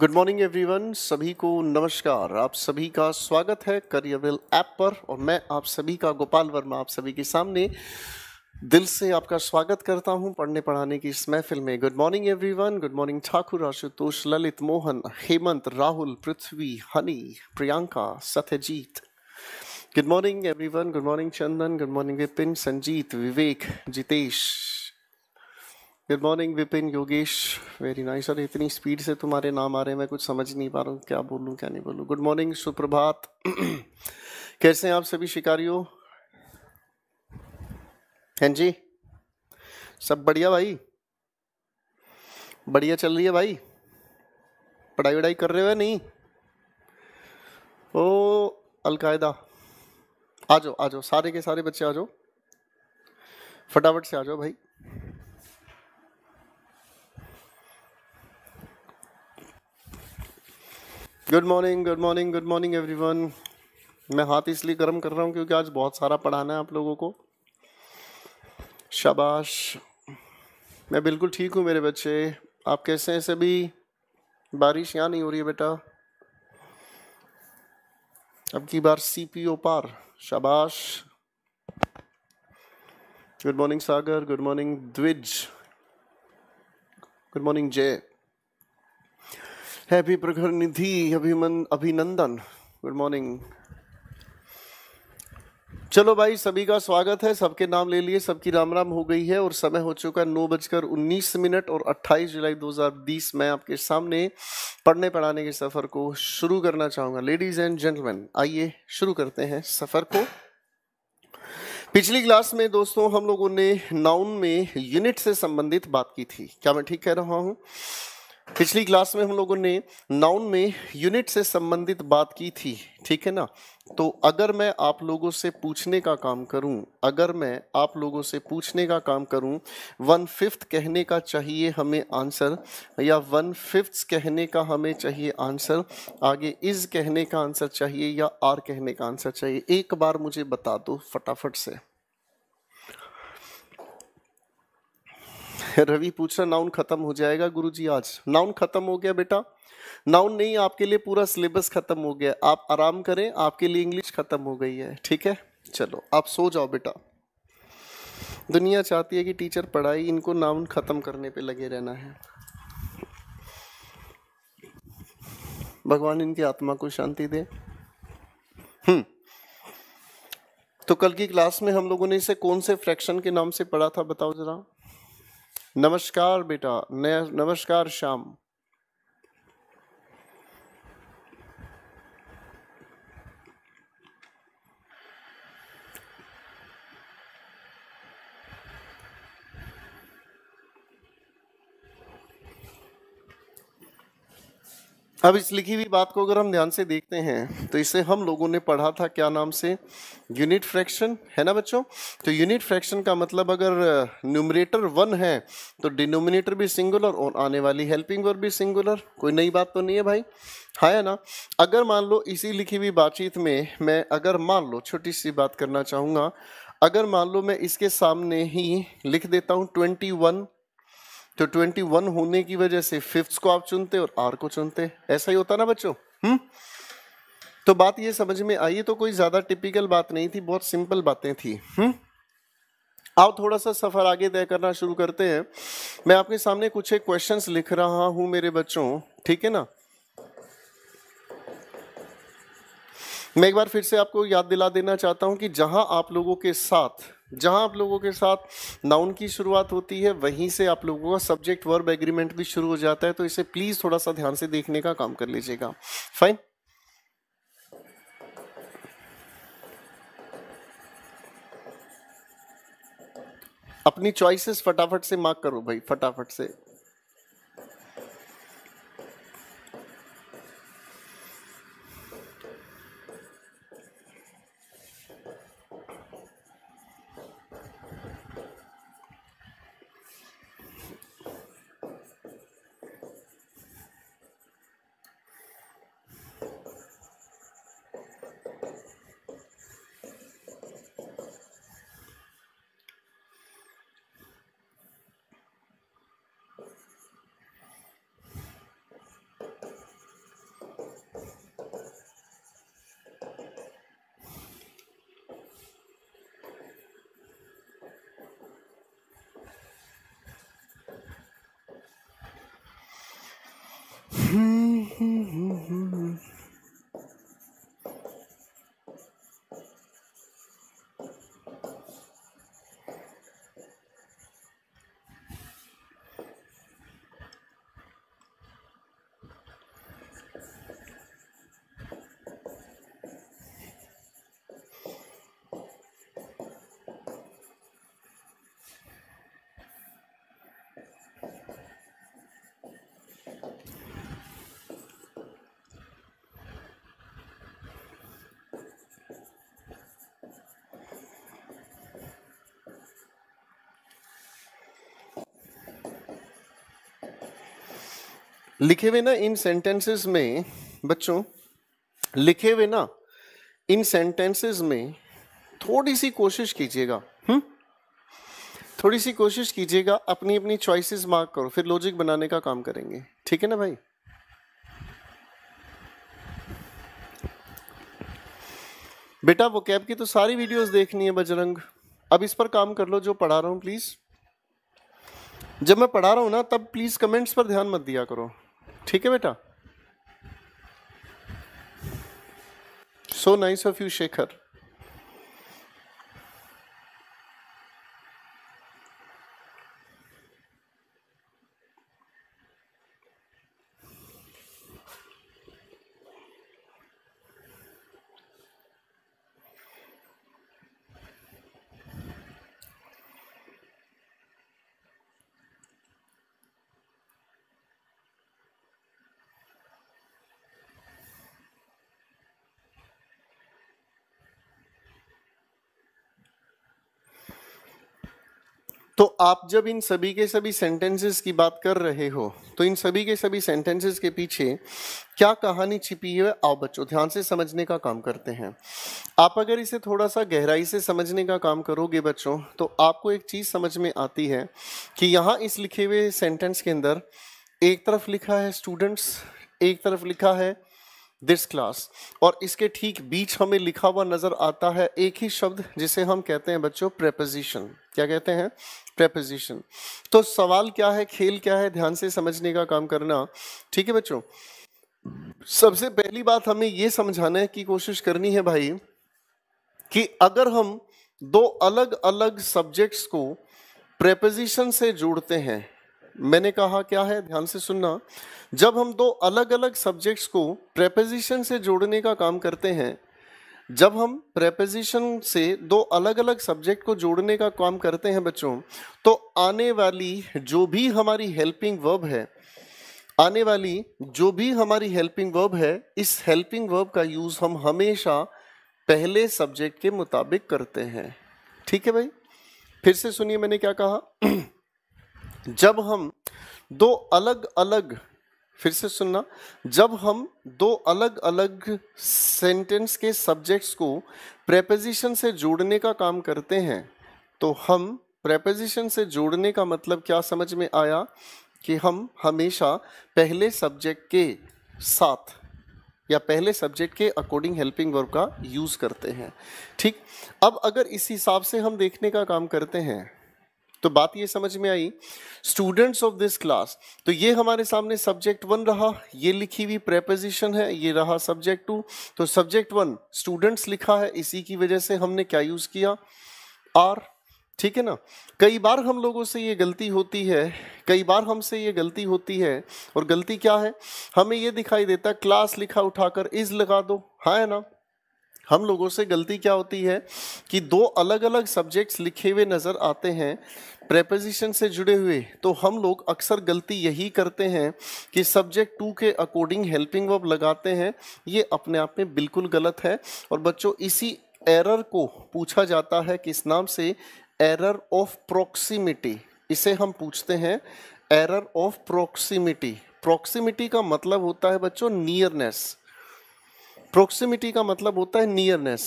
Good morning everyone सभी को नमस्कार आप सभी का स्वागत है करियरविल ऐप पर और मैं आप सभी का गोपाल वर्मा आप सभी के सामने दिल से आपका स्वागत करता हूं पढ़ने पढ़ाने की इस महफिल में good morning everyone good morning Thakur Ashutosh Lalit Mohan Hemant Rahul Prithvi Honey Priyanka Satyajit good morning everyone good morning Chandan good morning Vipin Sanjeet Vivek Jitesh good morning Vipin Yogesh very nice और इतनी स्पीड से तुम्हारे नाम आ रहे हैं मैं कुछ समझ नहीं पा रहा हूँ क्या बोलूँ क्या नहीं बोलूँ गुड मॉर्निंग सुप्रभात कैसे हैं आप सभी शिकारियों हैं जी सब बढ़िया भाई बढ़िया चल रही है भाई पढ़ाई वढ़ाई कर रहे हो या नहीं ओ अलकायदा आ जाओ आ जाओ सारे के सारे बच्चे आ जाओ फटाफट से आ जाओ भाई good morning good morning good morning everyone मैं हाथ इसलिए गर्म कर रहा हूँ क्योंकि आज बहुत सारा पढ़ाना है आप लोगों को शाबाश मैं बिल्कुल ठीक हूँ मेरे बच्चे आप कैसे हैं सभी बारिश यहाँ नहीं हो रही है बेटा अब की बार सी पी ओ पार शाबाश good morning Sagar good morning Dwij good morning Jay Prakhar निधि अभिमन अभिनंदन गुड मॉर्निंग चलो भाई सभी का स्वागत है सबके नाम ले लिए सबकी राम राम हो गई है और समय हो चुका है नौ बजकर उन्नीस मिनट और 28 जुलाई 2020 मैं आपके सामने पढ़ने पढ़ाने के सफ़र को शुरू करना चाहूंगा लेडीज़ एंड जेंटलमैन आइए शुरू करते हैं सफ़र को पिछली क्लास में दोस्तों हम लोगों ने नाउन में यूनिट से संबंधित बात की थी क्या मैं ठीक कह रहा हूँ पिछली क्लास में हम लोगों ने नाउन में यूनिट से संबंधित बात की थी ठीक है ना तो अगर मैं आप लोगों से पूछने का काम करूं अगर मैं आप लोगों से पूछने का काम करूं वन फिफ्थ कहने का चाहिए हमें आंसर या वन फिफ्थ कहने का हमें चाहिए आंसर आगे इज़ कहने का आंसर चाहिए या आर कहने का आंसर चाहिए एक बार मुझे बता दो फटाफट से रवि पूछ रहा नाउन खत्म हो जाएगा गुरुजी आज नाउन खत्म हो गया बेटा नाउन नहीं आपके लिए पूरा सिलेबस खत्म हो गया आप आराम करें आपके लिए इंग्लिश खत्म हो गई है ठीक है चलो आप सो जाओ बेटा दुनिया चाहती है कि टीचर पढ़ाई इनको नाउन खत्म करने पे लगे रहना है भगवान इनकी आत्मा को शांति दे हम्म तो कल की क्लास में हम लोगों ने इसे कौन से फ्रैक्शन के नाम से पढ़ा था बताओ जरा नमस्कार बेटा नमस्कार श्याम अब इस लिखी हुई बात को अगर हम ध्यान से देखते हैं तो इसे हम लोगों ने पढ़ा था क्या नाम से यूनिट फ्रैक्शन है ना बच्चों तो यूनिट फ्रैक्शन का मतलब अगर न्यूमरेटर वन है तो डिनोमिनेटर भी सिंगुलर और आने वाली हेल्पिंग वर्ब भी सिंगुलर कोई नई बात तो नहीं है भाई हाँ है ना अगर मान लो इसी लिखी हुई बातचीत में मैं अगर मान लो छोटी सी बात करना चाहूँगा अगर मान लो मैं इसके सामने ही लिख देता हूँ ट्वेंटी वन तो 21 होने की वजह से फिफ्थ को आप चुनते और आर को चुनते ऐसा ही होता ना बच्चों हम्म तो बात ये समझ में आई तो कोई ज्यादा टिपिकल बात नहीं थी बहुत सिंपल बातें थी हम्म आप थोड़ा सा सफर आगे तय करना शुरू करते हैं मैं आपके सामने कुछ एक क्वेश्चन लिख रहा हूं मेरे बच्चों ठीक है ना मैं एक बार फिर से आपको याद दिला देना चाहता हूं कि जहां आप लोगों के साथ जहां आप लोगों के साथ नाउन की शुरुआत होती है वहीं से आप लोगों का सब्जेक्ट वर्ब एग्रीमेंट भी शुरू हो जाता है तो इसे प्लीज थोड़ा सा ध्यान से देखने का काम कर लीजिएगा फाइन अपनी चॉइसेस फटाफट से मार्क करो भाई फटाफट से लिखे हुए ना इन सेंटेंसेस में बच्चों लिखे हुए ना इन सेंटेंसेस में थोड़ी सी कोशिश कीजिएगा हम्म? थोड़ी सी कोशिश कीजिएगा अपनी अपनी चॉइसेस मार्क करो फिर लॉजिक बनाने का काम करेंगे ठीक है ना भाई बेटा वो कैब की तो सारी वीडियोस देखनी है बजरंग अब इस पर काम कर लो जो पढ़ा रहा हूं प्लीज़ जब मैं पढ़ा रहा हूं ना तब प्लीज़ कमेंट्स पर ध्यान मत दिया करो ठीक है बेटा so nice of you Shekhar आप जब इन सभी के सभी सेंटेंसेस की बात कर रहे हो तो इन सभी के सभी सेंटेंसेस के पीछे क्या कहानी छिपी है आप बच्चों ध्यान से समझने का काम करते हैं आप अगर इसे थोड़ा सा गहराई से समझने का काम करोगे बच्चों तो आपको एक चीज़ समझ में आती है कि यहाँ इस लिखे हुए सेंटेंस के अंदर एक तरफ लिखा है स्टूडेंट्स एक तरफ लिखा है दिस क्लास और इसके ठीक बीच हमें लिखा हुआ नज़र आता है एक ही शब्द जिसे हम कहते हैं बच्चों प्रेपोजिशन क्या कहते हैं प्रेपोजिशन तो सवाल क्या है खेल क्या है ध्यान से समझने का काम करना ठीक है बच्चों सबसे पहली बात हमें यह समझाने की कोशिश करनी है भाई कि अगर हम दो अलग अलग सब्जेक्ट्स को प्रेपोजिशन से जोड़ते हैं मैंने कहा क्या है ध्यान से सुनना जब हम दो अलग अलग सब्जेक्ट्स को प्रेपोजिशन से जोड़ने का काम करते हैं जब हम प्रेपोजिशन से दो अलग अलग सब्जेक्ट को जोड़ने का काम करते हैं बच्चों तो आने वाली जो भी हमारी हेल्पिंग वर्ब है आने वाली जो भी हमारी हेल्पिंग वर्ब है इस हेल्पिंग वर्ब का यूज़ हम हमेशा पहले सब्जेक्ट के मुताबिक करते हैं ठीक है भाई फिर से सुनिए मैंने क्या कहा जब हम दो अलग अलग फिर से सुनना जब हम दो अलग अलग सेंटेंस के सब्जेक्ट्स को प्रेपोजिशन से जोड़ने का काम करते हैं तो हम प्रेपोजिशन से जोड़ने का मतलब क्या समझ में आया कि हम हमेशा पहले सब्जेक्ट के साथ या पहले सब्जेक्ट के अकॉर्डिंग हेल्पिंग वर्ब का यूज़ करते हैं ठीक अब अगर इस हिसाब से हम देखने का काम करते हैं तो बात ये समझ में आई स्टूडेंट्स ऑफ दिस क्लास तो ये हमारे सामने सब्जेक्ट वन रहा ये लिखी हुई प्रेपोजिशन है ये रहा सब्जेक्ट टू तो सब्जेक्ट वन स्टूडेंट्स लिखा है इसी की वजह से हमने क्या यूज किया आर ठीक है ना कई बार हम लोगों से ये गलती होती है कई बार हमसे ये गलती होती है और गलती क्या है हमें ये दिखाई देता है क्लास लिखा उठाकर इज लगा दो हाँ है ना हम लोगों से गलती क्या होती है कि दो अलग अलग सब्जेक्ट्स लिखे हुए नज़र आते हैं प्रेपोजिशन से जुड़े हुए तो हम लोग अक्सर गलती यही करते हैं कि सब्जेक्ट टू के अकॉर्डिंग हेल्पिंग वर्ब लगाते हैं ये अपने आप में बिल्कुल गलत है और बच्चों इसी एरर को पूछा जाता है किस नाम से एरर ऑफ प्रोक्सीमिटी इसे हम पूछते हैं एरर ऑफ प्रोक्सीमिटी प्रोक्सीमिटी का मतलब होता है बच्चों नियरनेस प्रोक्सिमिटी का मतलब होता है नियरनेस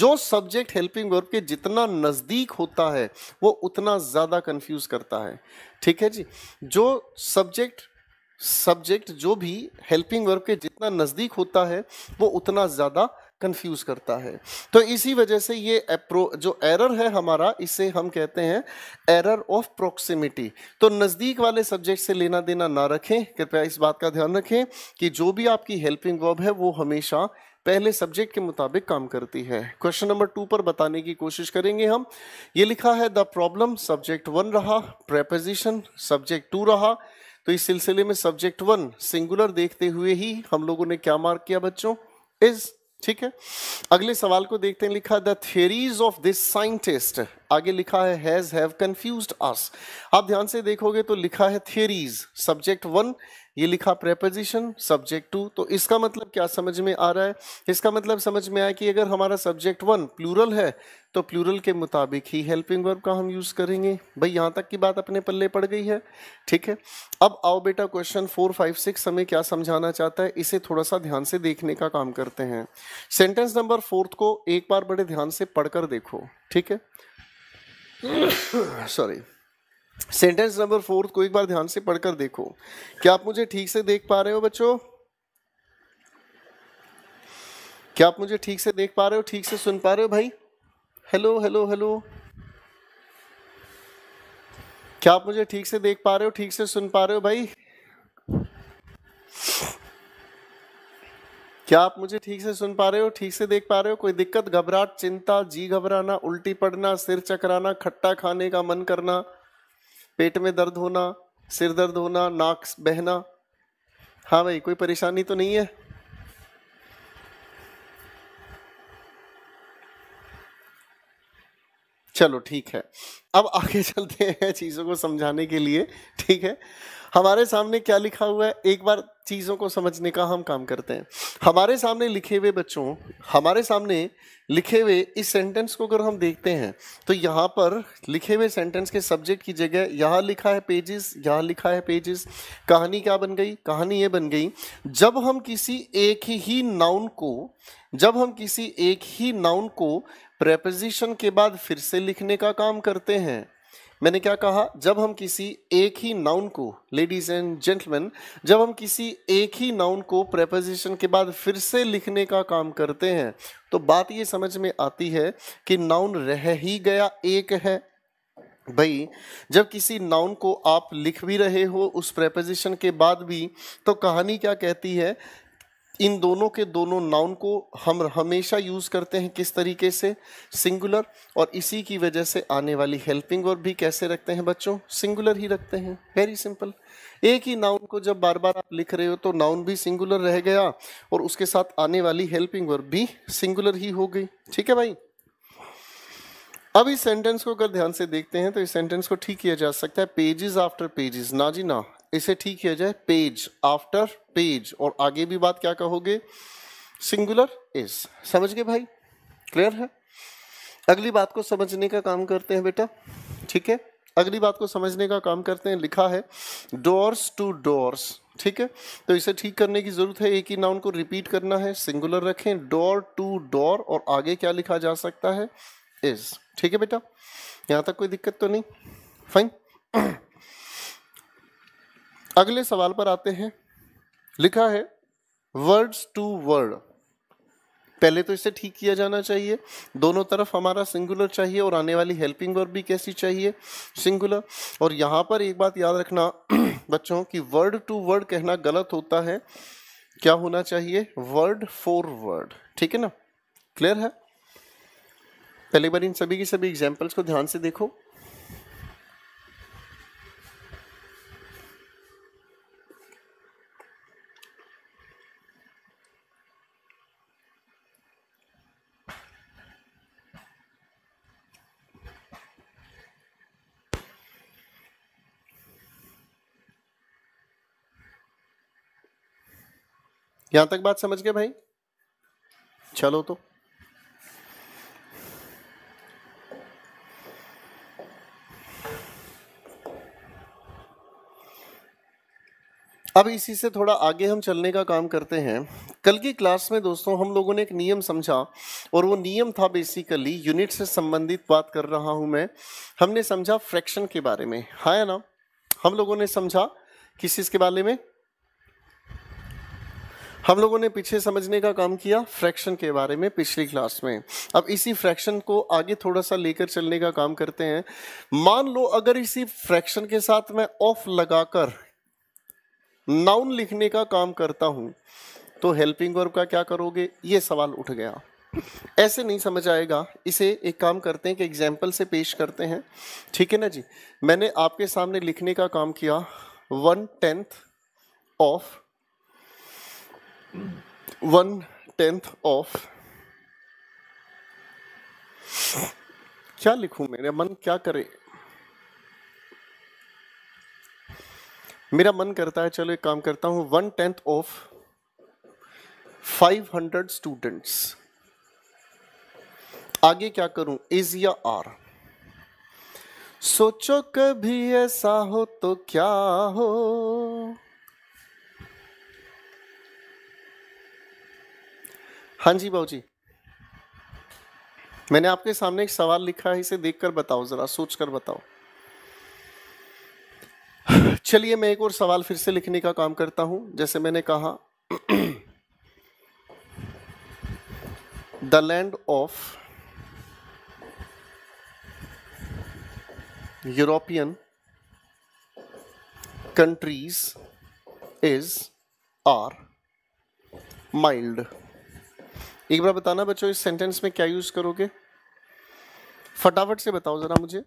जो सब्जेक्ट हेल्पिंग वर्ब के जितना नज़दीक होता है वो उतना ज़्यादा कंफ्यूज करता है ठीक है जी जो सब्जेक्ट सब्जेक्ट जो भी हेल्पिंग वर्ब के जितना नज़दीक होता है वो उतना ज़्यादा कंफ्यूज करता है तो इसी वजह से ये अप्रो जो एरर है हमारा इसे हम कहते हैं एरर ऑफ प्रोक्सीमिटी तो नज़दीक वाले सब्जेक्ट से लेना देना ना रखें कृपया इस बात का ध्यान रखें कि जो भी आपकी हेल्पिंग वर्ब है वो हमेशा पहले सब्जेक्ट के मुताबिक काम करती है क्वेश्चन नंबर टू पर बताने की कोशिश करेंगे हम ये लिखा है द प्रॉब्लम सब्जेक्ट वन रहा प्रेपोजिशन सब्जेक्ट टू रहा तो इस सिलसिले में सब्जेक्ट वन सिंगुलर देखते हुए ही हम लोगों ने क्या मार्क किया बच्चों इज़ ठीक है अगले सवाल को देखते हैं लिखा the theories of this scientist आगे लिखा है हैज हैव कंफ्यूज्ड अस आप ध्यान से देखोगे तो लिखा है थियरीज सब्जेक्ट वन ये लिखा प्रेपोजिशन सब्जेक्ट टू तो इसका मतलब क्या समझ में आ रहा है इसका मतलब समझ में आया कि अगर हमारा सब्जेक्ट वन प्लूरल है तो प्लूरल के मुताबिक ही हेल्पिंग वर्ब का हम यूज़ करेंगे भाई यहाँ तक की बात अपने पल्ले पड़ गई है ठीक है अब आओ बेटा क्वेश्चन फोर फाइव सिक्स हमें क्या समझाना चाहता है इसे थोड़ा सा ध्यान से देखने का काम करते हैं सेंटेंस नंबर फोर्थ को एक बार बड़े ध्यान से पढ़कर देखो ठीक है सॉरी सेंटेंस नंबर फोर्थ को एक बार ध्यान से पढ़कर देखो क्या आप मुझे ठीक से देख पा रहे हो बच्चों क्या आप मुझे ठीक से देख पा रहे हो ठीक से सुन पा रहे हो भाई हेलो हेलो हेलो क्या आप मुझे ठीक से देख पा रहे हो ठीक से सुन पा रहे हो भाई क्या आप मुझे ठीक से सुन पा रहे हो ठीक से देख पा रहे हो कोई दिक्कत घबराहट चिंता जी घबराना उल्टी पड़ना सिर चकराना खट्टा खाने का मन करना पेट में दर्द होना सिर दर्द होना नाक बहना हाँ भाई कोई परेशानी तो नहीं है चलो ठीक है अब आगे चलते हैं चीज़ों को समझाने के लिए ठीक है हमारे सामने क्या लिखा हुआ है एक बार चीज़ों को समझने का हम काम करते हैं हमारे सामने लिखे हुए बच्चों हमारे सामने लिखे हुए इस सेंटेंस को अगर हम देखते हैं तो यहाँ पर लिखे हुए सेंटेंस के सब्जेक्ट की जगह यहाँ लिखा है पेजेस यहाँ लिखा है पेजेस कहानी क्या बन गई कहानी ये बन गई जब हम किसी एक ही नाउन को जब हम किसी एक ही नाउन को प्रेपोजिशन के बाद फिर से लिखने का काम करते हैं मैंने क्या कहा जब हम किसी एक ही नाउन को लेडीज एंड जेंटलमैन जब हम किसी एक ही नाउन को प्रेपोजिशन के बाद फिर से लिखने का काम करते हैं तो बात ये समझ में आती है कि नाउन रह ही गया एक है भाई जब किसी नाउन को आप लिख भी रहे हो उस प्रेपोजिशन के बाद भी तो कहानी क्या कहती है इन दोनों के दोनों नाउन को हम हमेशा यूज़ करते हैं किस तरीके से सिंगुलर और इसी की वजह से आने वाली हेल्पिंग वर्ब भी कैसे रखते हैं बच्चों सिंगुलर ही रखते हैं वेरी सिंपल एक ही नाउन को जब बार बार आप लिख रहे हो तो नाउन भी सिंगुलर रह गया और उसके साथ आने वाली हेल्पिंग वर्ब भी सिंगुलर ही हो गई ठीक है भाई अब इस सेंटेंस को अगर ध्यान से देखते हैं तो इस सेंटेंस को ठीक किया जा सकता है पेजेस आफ्टर पेजेस ना जी ना इसे ठीक किया जाए पेज आफ्टर पेज और आगे भी बात क्या कहोगे सिंगुलर इज समझ गए भाई क्लियर है अगली बात को समझने का काम करते हैं बेटा ठीक है अगली बात को समझने का काम करते हैं लिखा है डोर्स टू डोर्स ठीक है तो इसे ठीक करने की जरूरत है एक ही नाउन को रिपीट करना है सिंगुलर रखें डोर टू डोर और आगे क्या लिखा जा सकता है इज ठीक है बेटा यहाँ तक कोई दिक्कत तो नहीं फाइन अगले सवाल पर आते हैं लिखा है वर्ड्स टू वर्ड पहले तो इसे ठीक किया जाना चाहिए दोनों तरफ हमारा सिंगुलर चाहिए और आने वाली हेल्पिंग वर्ब भी कैसी चाहिए सिंगुलर और यहाँ पर एक बात याद रखना बच्चों कि वर्ड टू वर्ड कहना गलत होता है क्या होना चाहिए वर्ड फॉर वर्ड ठीक है ना क्लियर है पहली बार इन सभी की सभी एग्जाम्पल्स को ध्यान से देखो यहां तक बात समझ गए भाई चलो तो अब इसी से थोड़ा आगे हम चलने का काम करते हैं कल की क्लास में दोस्तों हम लोगों ने एक नियम समझा और वो नियम था बेसिकली यूनिट से संबंधित बात कर रहा हूं मैं हमने समझा फ्रैक्शन के बारे में हाँ ना हम लोगों ने समझा किस चीज़ के बारे में हम लोगों ने पीछे समझने का काम किया फ्रैक्शन के बारे में पिछली क्लास में अब इसी फ्रैक्शन को आगे थोड़ा सा लेकर चलने का काम करते हैं मान लो अगर इसी फ्रैक्शन के साथ मैं ऑफ लगाकर नाउन लिखने का काम करता हूं तो हेल्पिंग वर्ब का क्या करोगे ये सवाल उठ गया ऐसे नहीं समझ आएगा इसे एक काम करते हैं कि एग्जाम्पल से पेश करते हैं ठीक है ना जी मैंने आपके सामने लिखने का काम किया one tenth of one tenth of क्या लिखूं मेरा मन क्या करे मेरा मन करता है चलो एक काम करता हूं one tenth of five hundred students आगे क्या करूं इज या आर सोचो कभी ऐसा हो तो क्या हो हाँ जी बाबू जी मैंने आपके सामने एक सवाल लिखा है इसे देखकर बताओ ज़रा सोच कर बताओ चलिए मैं एक और सवाल फिर से लिखने का काम करता हूं जैसे मैंने कहा the land of European countries is are mild एक बार बताना बच्चों इस सेंटेंस में क्या यूज करोगे फटाफट से बताओ जरा मुझे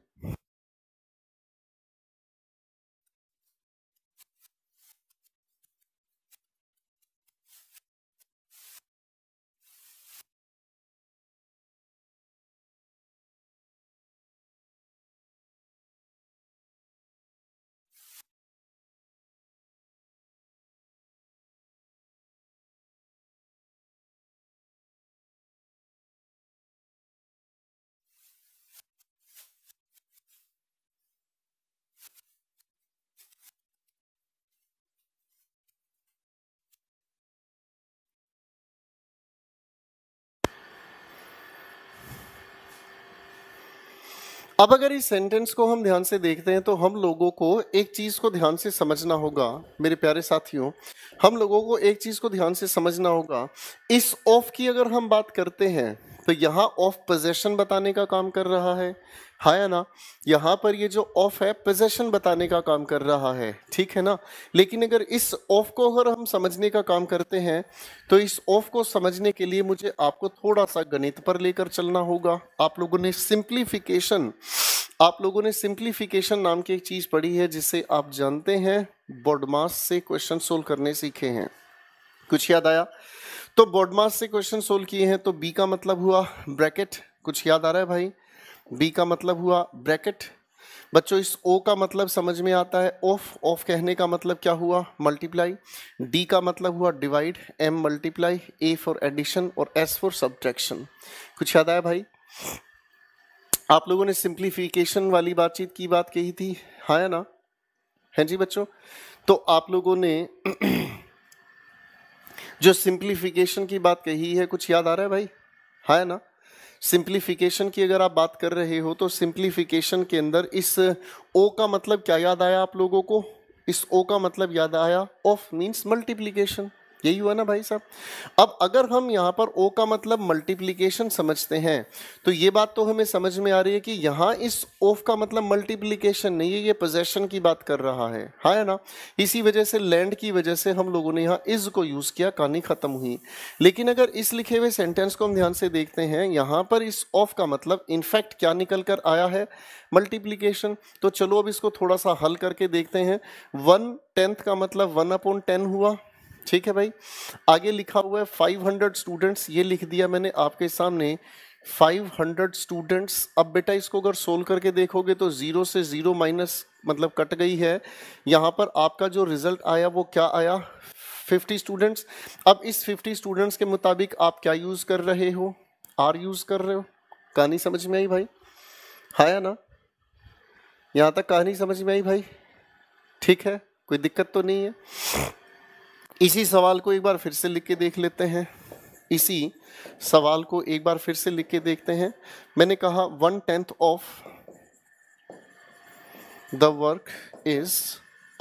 अब अगर इस सेंटेंस को हम ध्यान से देखते हैं तो हम लोगों को एक चीज़ को ध्यान से समझना होगा मेरे प्यारे साथियों हम लोगों को एक चीज़ को ध्यान से समझना होगा इस ऑफ की अगर हम बात करते हैं तो यहाँ ऑफ पोजेशन बताने का काम कर रहा है हाँ या ना यहाँ पर ये जो ऑफ है पोजेशन बताने का काम कर रहा है ठीक है ना लेकिन अगर इस ऑफ को अगर हम समझने का काम करते हैं तो इस ऑफ को समझने के लिए मुझे आपको थोड़ा सा गणित पर लेकर चलना होगा आप लोगों ने सिंप्लीफिकेशन आप लोगों ने सिंप्लीफिकेशन नाम की एक चीज़ पढ़ी है जिसे आप जानते हैं बॉडमास से क्वेश्चन सोल्व करने सीखे हैं कुछ याद आया तो बोर्डमास से क्वेश्चन सोल्व किए हैं तो बी का मतलब हुआ ब्रैकेट कुछ याद आ रहा है भाई बी का मतलब हुआ ब्रैकेट बच्चों इस ओ का मतलब समझ में आता है ऑफ ऑफ कहने का मतलब क्या हुआ मल्टीप्लाई डी का मतलब हुआ divide M multiply A for addition और एस फॉर सब्ट्रैक्शन कुछ याद आया भाई आप लोगों ने सिंप्लीफिकेशन वाली बातचीत की बात कही थी हाँ या ना है जी बच्चों तो आप लोगों ने जो सिंप्लीफिकेशन की बात कही है कुछ याद आ रहा है भाई है हाँ ना सिंप्लीफिकेशन की अगर आप बात कर रहे हो तो सिंप्लीफिकेशन के अंदर इस ओ का मतलब क्या याद आया आप लोगों को इस ओ का मतलब याद आया ऑफ मीन्स मल्टीप्लीकेशन यही हुआ ना भाई साहब अब अगर हम यहाँ पर ओ का मतलब मल्टीप्लीकेशन समझते हैं तो ये बात तो हमें समझ में आ रही है कि यहाँ इस ओफ का मतलब मल्टीप्लीकेशन नहीं है ये पोजेशन की बात कर रहा है हाँ है ना इसी वजह से लैंड की वजह से हम लोगों ने यहाँ इज को यूज़ किया कहानी ख़त्म हुई लेकिन अगर इस लिखे हुए सेंटेंस को हम ध्यान से देखते हैं यहाँ पर इस ऑफ का मतलब इनफैक्ट क्या निकल कर आया है मल्टीप्लीकेशन तो चलो अब इसको थोड़ा सा हल करके देखते हैं वन टेंथ का मतलब वन अपॉन टेन हुआ ठीक है भाई आगे लिखा हुआ है 500 स्टूडेंट्स ये लिख दिया मैंने आपके सामने 500 स्टूडेंट्स अब बेटा इसको अगर सोल्व करके देखोगे तो ज़ीरो से ज़ीरो माइनस मतलब कट गई है यहाँ पर आपका जो रिज़ल्ट आया वो क्या आया 50 स्टूडेंट्स अब इस 50 स्टूडेंट्स के मुताबिक आप क्या यूज़ कर रहे हो आर यूज़ कर रहे हो कहानी समझ में आई भाई आया हाँ ना यहाँ तक कहानी समझ में आई भाई ठीक है कोई दिक्कत तो नहीं है इसी सवाल को एक बार फिर से लिख के देख लेते हैं इसी सवाल को एक बार फिर से लिख के देखते हैं मैंने कहा one tenth of the work is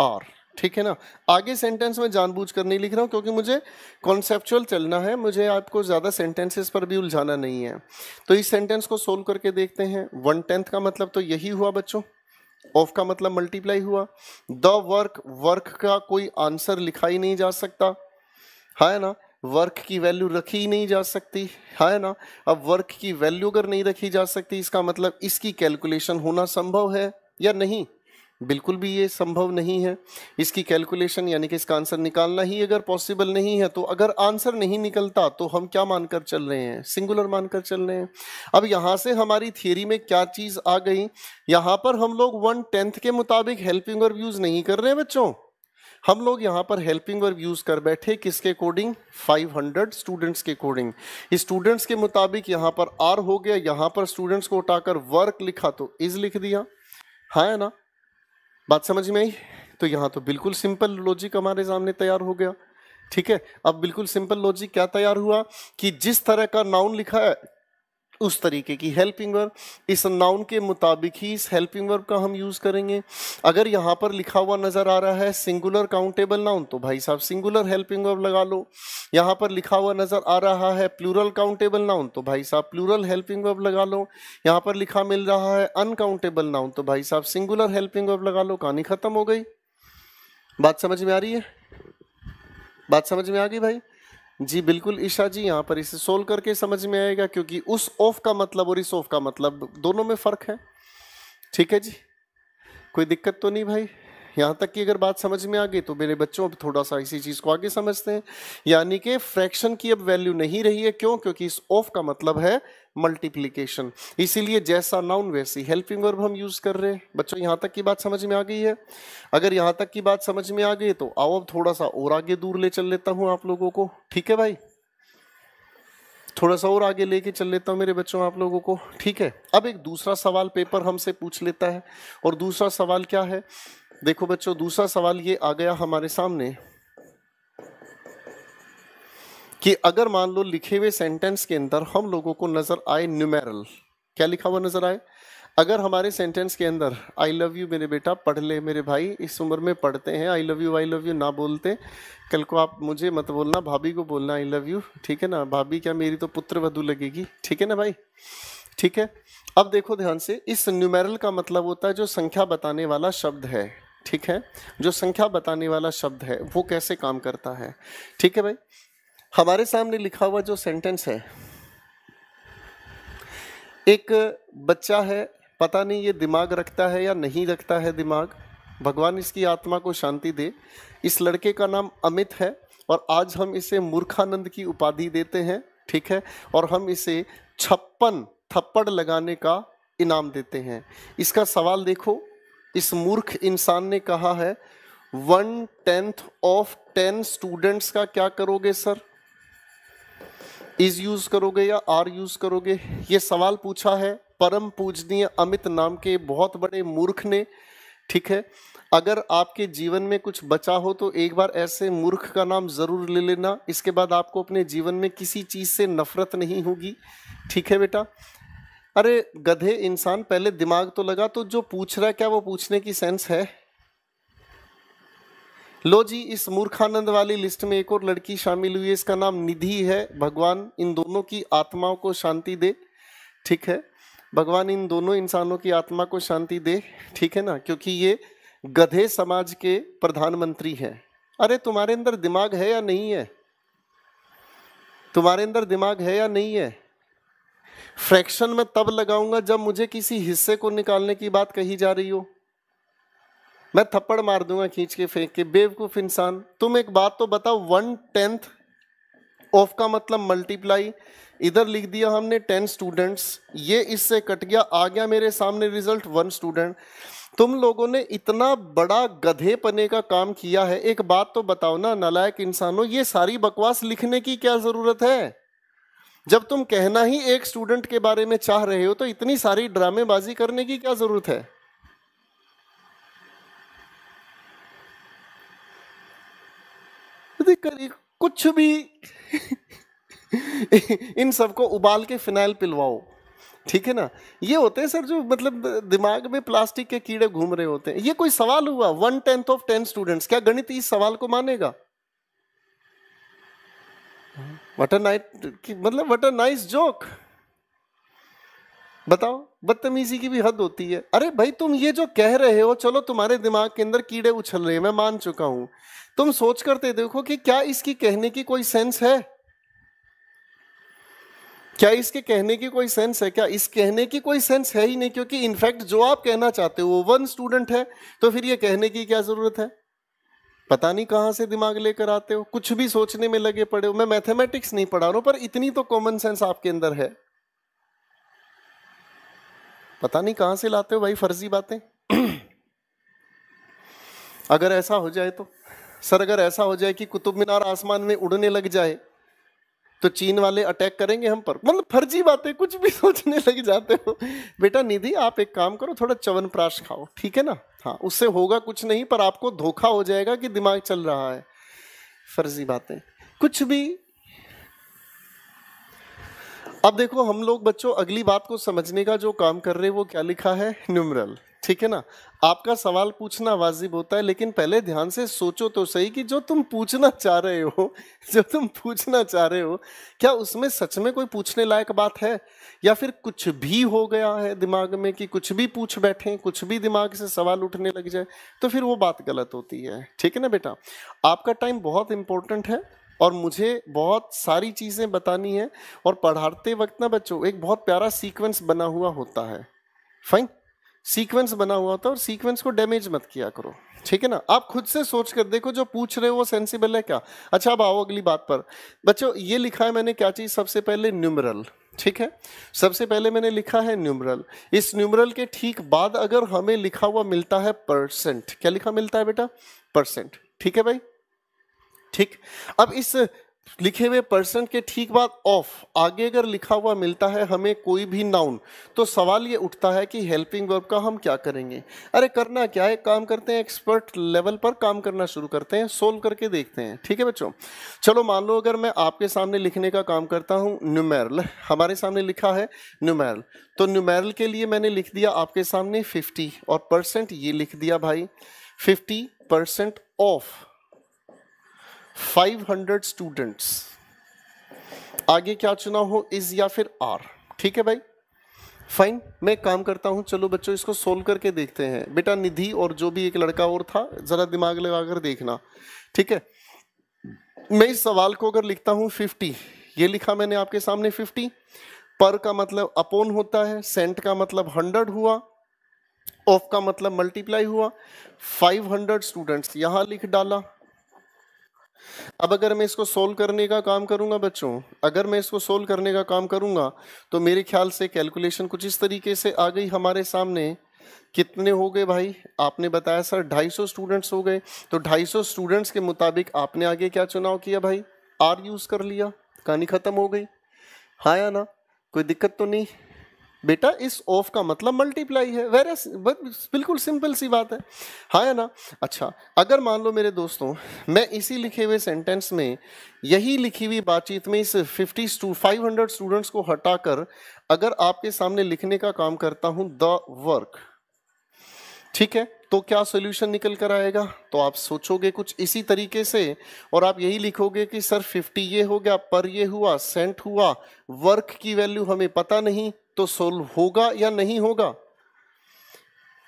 are ठीक है ना आगे सेंटेंस में जानबूझ कर नहीं लिख रहा हूँ क्योंकि मुझे कॉन्सेप्चुअल चलना है मुझे आपको ज़्यादा सेंटेंसेस पर भी उलझाना नहीं है तो इस सेंटेंस को सोल्व करके देखते हैं वन टेंथ का मतलब तो यही हुआ बच्चों ऑफ का मतलब मल्टीप्लाई हुआ द वर्क वर्क का कोई आंसर लिखा ही नहीं जा सकता है ना वर्क की वैल्यू रखी ही नहीं जा सकती है ना अब वर्क की वैल्यू अगर नहीं रखी जा सकती इसका मतलब इसकी कैलकुलेशन होना संभव है या नहीं बिल्कुल भी ये संभव नहीं है इसकी कैलकुलेशन यानी कि इसका आंसर निकालना ही अगर पॉसिबल नहीं है तो अगर आंसर नहीं निकलता तो हम क्या मानकर चल रहे हैं सिंगुलर मानकर चल रहे हैं अब यहाँ से हमारी थियोरी में क्या चीज़ आ गई यहाँ पर हम लोग वन टेंथ के मुताबिक हेल्पिंग और व्यूज़ नहीं कर रहे हैं बच्चों हम लोग यहाँ पर हेल्पिंग और व्यूज़ कर बैठे किसके कोडिंग 500 स्टूडेंट्स के कोडिंग स्टूडेंट्स के मुताबिक यहाँ पर आर हो गया यहाँ पर स्टूडेंट्स को उठाकर वर्क लिखा तो इज लिख दिया है ना बात समझ में आई तो यहाँ तो बिल्कुल सिंपल लॉजिक हमारे सामने तैयार हो गया ठीक है अब बिल्कुल सिंपल लॉजिक क्या तैयार हुआ कि जिस तरह का नाउन लिखा है उस तरीके की हेल्पिंग वर्ब इस नाउन के मुताबिक ही इस हेल्पिंग वर्ब का हम यूज़ करेंगे अगर यहाँ पर लिखा हुआ नज़र आ रहा है सिंगुलर काउंटेबल नाउन तो भाई साहब सिंगुलर हेल्पिंग वर्ब लगा लो यहाँ पर लिखा हुआ नज़र आ रहा है प्लूरल काउंटेबल नाउन तो भाई साहब प्लूरल हेल्पिंग वर्ब लगा लो यहाँ पर लिखा मिल रहा है अनकाउंटेबल नाउन तो भाई साहब सिंगुलर हेल्पिंग वर्ब लगा लो कहानी ख़त्म हो गई बात समझ में आ रही है बात समझ में आ गई भाई जी बिल्कुल ईशा जी यहाँ पर इसे सोल्व करके समझ में आएगा क्योंकि उस ऑफ का मतलब और इस ऑफ का मतलब दोनों में फ़र्क है ठीक है जी कोई दिक्कत तो नहीं भाई यहाँ तक की अगर बात समझ में आ गई तो मेरे बच्चों अब थोड़ा सा इसी चीज़ को आगे समझते हैं यानी कि फ्रैक्शन की अब वैल्यू नहीं रही है क्यों क्योंकि इस ऑफ का मतलब है मल्टीप्लीकेशन इसीलिए जैसा नाउन वैसी हेल्पिंग वर्ब हम यूज़ कर रहे हैं बच्चों यहाँ तक की बात समझ में आ गई है अगर यहाँ तक की बात समझ में आ गई तो आओ अब थोड़ा सा और आगे दूर ले चल लेता हूँ आप लोगों को ठीक है भाई थोड़ा सा और आगे लेके चल लेता हूँ मेरे बच्चों आप लोगों को ठीक है अब एक दूसरा सवाल पेपर हमसे पूछ लेता है और दूसरा सवाल क्या है देखो बच्चों दूसरा सवाल ये आ गया हमारे सामने कि अगर मान लो लिखे हुए सेंटेंस के अंदर हम लोगों को नजर आए न्यूमेरल क्या लिखा हुआ नजर आए अगर हमारे सेंटेंस के अंदर आई लव यू मेरे बेटा पढ़ ले मेरे भाई इस उम्र में पढ़ते हैं I love you I love you ना बोलते कल को आप मुझे मत बोलना भाभी को बोलना आई लव यू ठीक है ना भाभी क्या मेरी तो पुत्र वधु लगेगी ठीक है ना भाई ठीक है अब देखो ध्यान से इस न्यूमेरल का मतलब होता है जो संख्या बताने वाला शब्द है ठीक है जो संख्या बताने वाला शब्द है वो कैसे काम करता है ठीक है भाई हमारे सामने लिखा हुआ जो सेंटेंस है एक बच्चा है पता नहीं ये दिमाग रखता है या नहीं रखता है दिमाग भगवान इसकी आत्मा को शांति दे इस लड़के का नाम अमित है और आज हम इसे मूर्खानंद की उपाधि देते हैं ठीक है और हम इसे छप्पन थप्पड़ लगाने का इनाम देते हैं इसका सवाल देखो इस मूर्ख इंसान ने कहा है one tenth of ten students का क्या करोगे सर इज यूज करोगे या आर यूज करोगे ये सवाल पूछा है परम पूजनीय अमित नाम के बहुत बड़े मूर्ख ने ठीक है अगर आपके जीवन में कुछ बचा हो तो एक बार ऐसे मूर्ख का नाम ज़रूर ले लेना इसके बाद आपको अपने जीवन में किसी चीज़ से नफरत नहीं होगी ठीक है बेटा अरे गधे इंसान पहले दिमाग तो लगा तो जो पूछ रहा है क्या वो पूछने की सेंस है लो जी इस मूर्खानंद वाली लिस्ट में एक और लड़की शामिल हुई है इसका नाम निधि है भगवान इन दोनों की आत्माओं को शांति दे ठीक है भगवान इन दोनों इंसानों की आत्मा को शांति दे ठीक है ना क्योंकि ये गधे समाज के प्रधानमंत्री हैं अरे तुम्हारे अंदर दिमाग है या नहीं है तुम्हारे अंदर दिमाग है या नहीं है फ्रैक्शन में तब लगाऊंगा जब मुझे किसी हिस्से को निकालने की बात कही जा रही हो मैं थप्पड़ मार दूंगा खींच के फेंक के बेवकूफ इंसान तुम एक बात तो बताओ वन टेंथ ऑफ का मतलब मल्टीप्लाई इधर लिख दिया हमने टेन स्टूडेंट्स ये इससे कट गया आ गया मेरे सामने रिजल्ट वन स्टूडेंट तुम लोगों ने इतना बड़ा गधे पने का काम किया है एक बात तो बताओ ना नालायक इंसानों ये सारी बकवास लिखने की क्या ज़रूरत है जब तुम कहना ही एक स्टूडेंट के बारे में चाह रहे हो तो इतनी सारी ड्रामेबाजी करने की क्या जरूरत है कुछ भी इन सबको उबाल के फिनाइल पिलवाओ ठीक है ना ये होते हैं सर जो मतलब दिमाग में प्लास्टिक के कीड़े घूम रहे होते हैं ये कोई सवाल हुआ one tenth of ten students क्या गणित इस सवाल को मानेगा वट अ नाइट मतलब वट अ नाइस जोक बताओ बदतमीजी की भी हद होती है अरे भाई तुम ये जो कह रहे हो चलो तुम्हारे दिमाग के अंदर कीड़े उछल रहे हैं मैं मान चुका हूं तुम सोच करते देखो कि क्या इसकी कहने की कोई सेंस है क्या इसके कहने की कोई सेंस है क्या इस कहने की कोई सेंस है ही नहीं क्योंकि इनफैक्ट जो आप कहना चाहते हो वो वन स्टूडेंट है तो फिर ये कहने की क्या जरूरत है पता नहीं कहाँ से दिमाग लेकर आते हो कुछ भी सोचने में लगे पड़े हो मैं मैथमेटिक्स नहीं पढ़ा रहा हूं पर इतनी तो कॉमन सेंस आपके अंदर है पता नहीं कहां से लाते हो भाई फर्जी बातें अगर ऐसा हो जाए तो सर अगर ऐसा हो जाए कि कुतुब मीनार आसमान में उड़ने लग जाए तो चीन वाले अटैक करेंगे हम पर मतलब फर्जी बातें कुछ भी सोचने लग जाते हो बेटा निधि आप एक काम करो थोड़ा चवन प्राश खाओ ठीक है ना हाँ उससे होगा कुछ नहीं पर आपको धोखा हो जाएगा कि दिमाग चल रहा है फर्जी बातें कुछ भी अब देखो हम लोग बच्चों अगली बात को समझने का जो काम कर रहे हैं वो क्या लिखा है न्यूमरल ठीक है ना आपका सवाल पूछना वाजिब होता है लेकिन पहले ध्यान से सोचो तो सही कि जो तुम पूछना चाह रहे हो जो तुम पूछना चाह रहे हो क्या उसमें सच में कोई पूछने लायक बात है या फिर कुछ भी हो गया है दिमाग में कि कुछ भी पूछ बैठे कुछ भी दिमाग से सवाल उठने लग जाए तो फिर वो बात गलत होती है ठीक है ना बेटा आपका टाइम बहुत इंपॉर्टेंट है और मुझे बहुत सारी चीज़ें बतानी है और पढ़ाते वक्त ना बच्चों एक बहुत प्यारा सीक्वेंस बना हुआ होता है फाइन सीक्वेंस बना हुआ होता है और सीक्वेंस को डैमेज मत किया करो ठीक है ना आप खुद से सोच कर देखो जो पूछ रहे हो वो सेंसिबल है क्या अच्छा अब आओ अगली बात पर बच्चों ये लिखा है मैंने क्या चीज़ सबसे पहले न्यूमरल ठीक है सबसे पहले मैंने लिखा है न्यूमरल इस न्यूमरल के ठीक बाद अगर हमें लिखा हुआ मिलता है परसेंट क्या लिखा मिलता है बेटा परसेंट ठीक है भाई ठीक अब इस लिखे हुए पर्सन के ठीक बाद ऑफ आगे अगर लिखा हुआ मिलता है हमें कोई भी नाउन तो सवाल ये उठता है कि हेल्पिंग वर्ब का हम क्या करेंगे अरे करना क्या है काम करते हैं एक्सपर्ट लेवल पर काम करना शुरू करते हैं सोल्व करके देखते हैं ठीक है बच्चों चलो मान लो अगर मैं आपके सामने लिखने का काम करता हूँ न्यूमेरल हमारे सामने लिखा है न्यूमेरल तो न्यूमेरल के लिए मैंने लिख दिया आपके सामने फिफ्टी और परसेंट ये लिख दिया भाई फिफ्टी परसेंट ऑफ 500 स्टूडेंट्स आगे क्या चुना हो इज या फिर आर ठीक है भाई फाइन मैं काम करता हूं चलो बच्चों इसको सोल्व करके देखते हैं बेटा निधि और जो भी एक लड़का और था ज़रा दिमाग लगाकर देखना ठीक है मैं इस सवाल को अगर लिखता हूं फिफ्टी ये लिखा मैंने आपके सामने फिफ्टी पर का मतलब अपोन होता है सेंट का मतलब हंड्रेड हुआ ऑफ का मतलब मल्टीप्लाई हुआ फाइव हंड्रेड स्टूडेंट्स यहां लिख डाला अब अगर मैं इसको सोल्व करने का काम करूंगा बच्चों अगर मैं इसको सोल्व करने का काम करूंगा तो मेरे ख्याल से कैलकुलेशन कुछ इस तरीके से आ गई हमारे सामने कितने हो गए भाई आपने बताया सर 250 स्टूडेंट्स हो गए तो 250 स्टूडेंट्स के मुताबिक आपने आगे क्या चुनाव किया भाई आर यूज़ कर लिया कहानी ख़त्म हो गई हाँ या ना कोई दिक्कत तो नहीं बेटा इस ऑफ का मतलब मल्टीप्लाई है वेर बिल्कुल सिंपल सी बात है हाँ या ना अच्छा अगर मान लो मेरे दोस्तों मैं इसी लिखे हुए सेंटेंस में यही लिखी हुई बातचीत में इस 50 स्टू 500 स्टूडेंट्स को हटाकर अगर आपके सामने लिखने का काम करता हूँ द वर्क ठीक है तो क्या सोल्यूशन निकल कर आएगा तो आप सोचोगे कुछ इसी तरीके से और आप यही लिखोगे कि सर 50 ये हो गया पर ये हुआ सेंट हुआ वर्क की वैल्यू हमें पता नहीं तो सोल्व होगा या नहीं होगा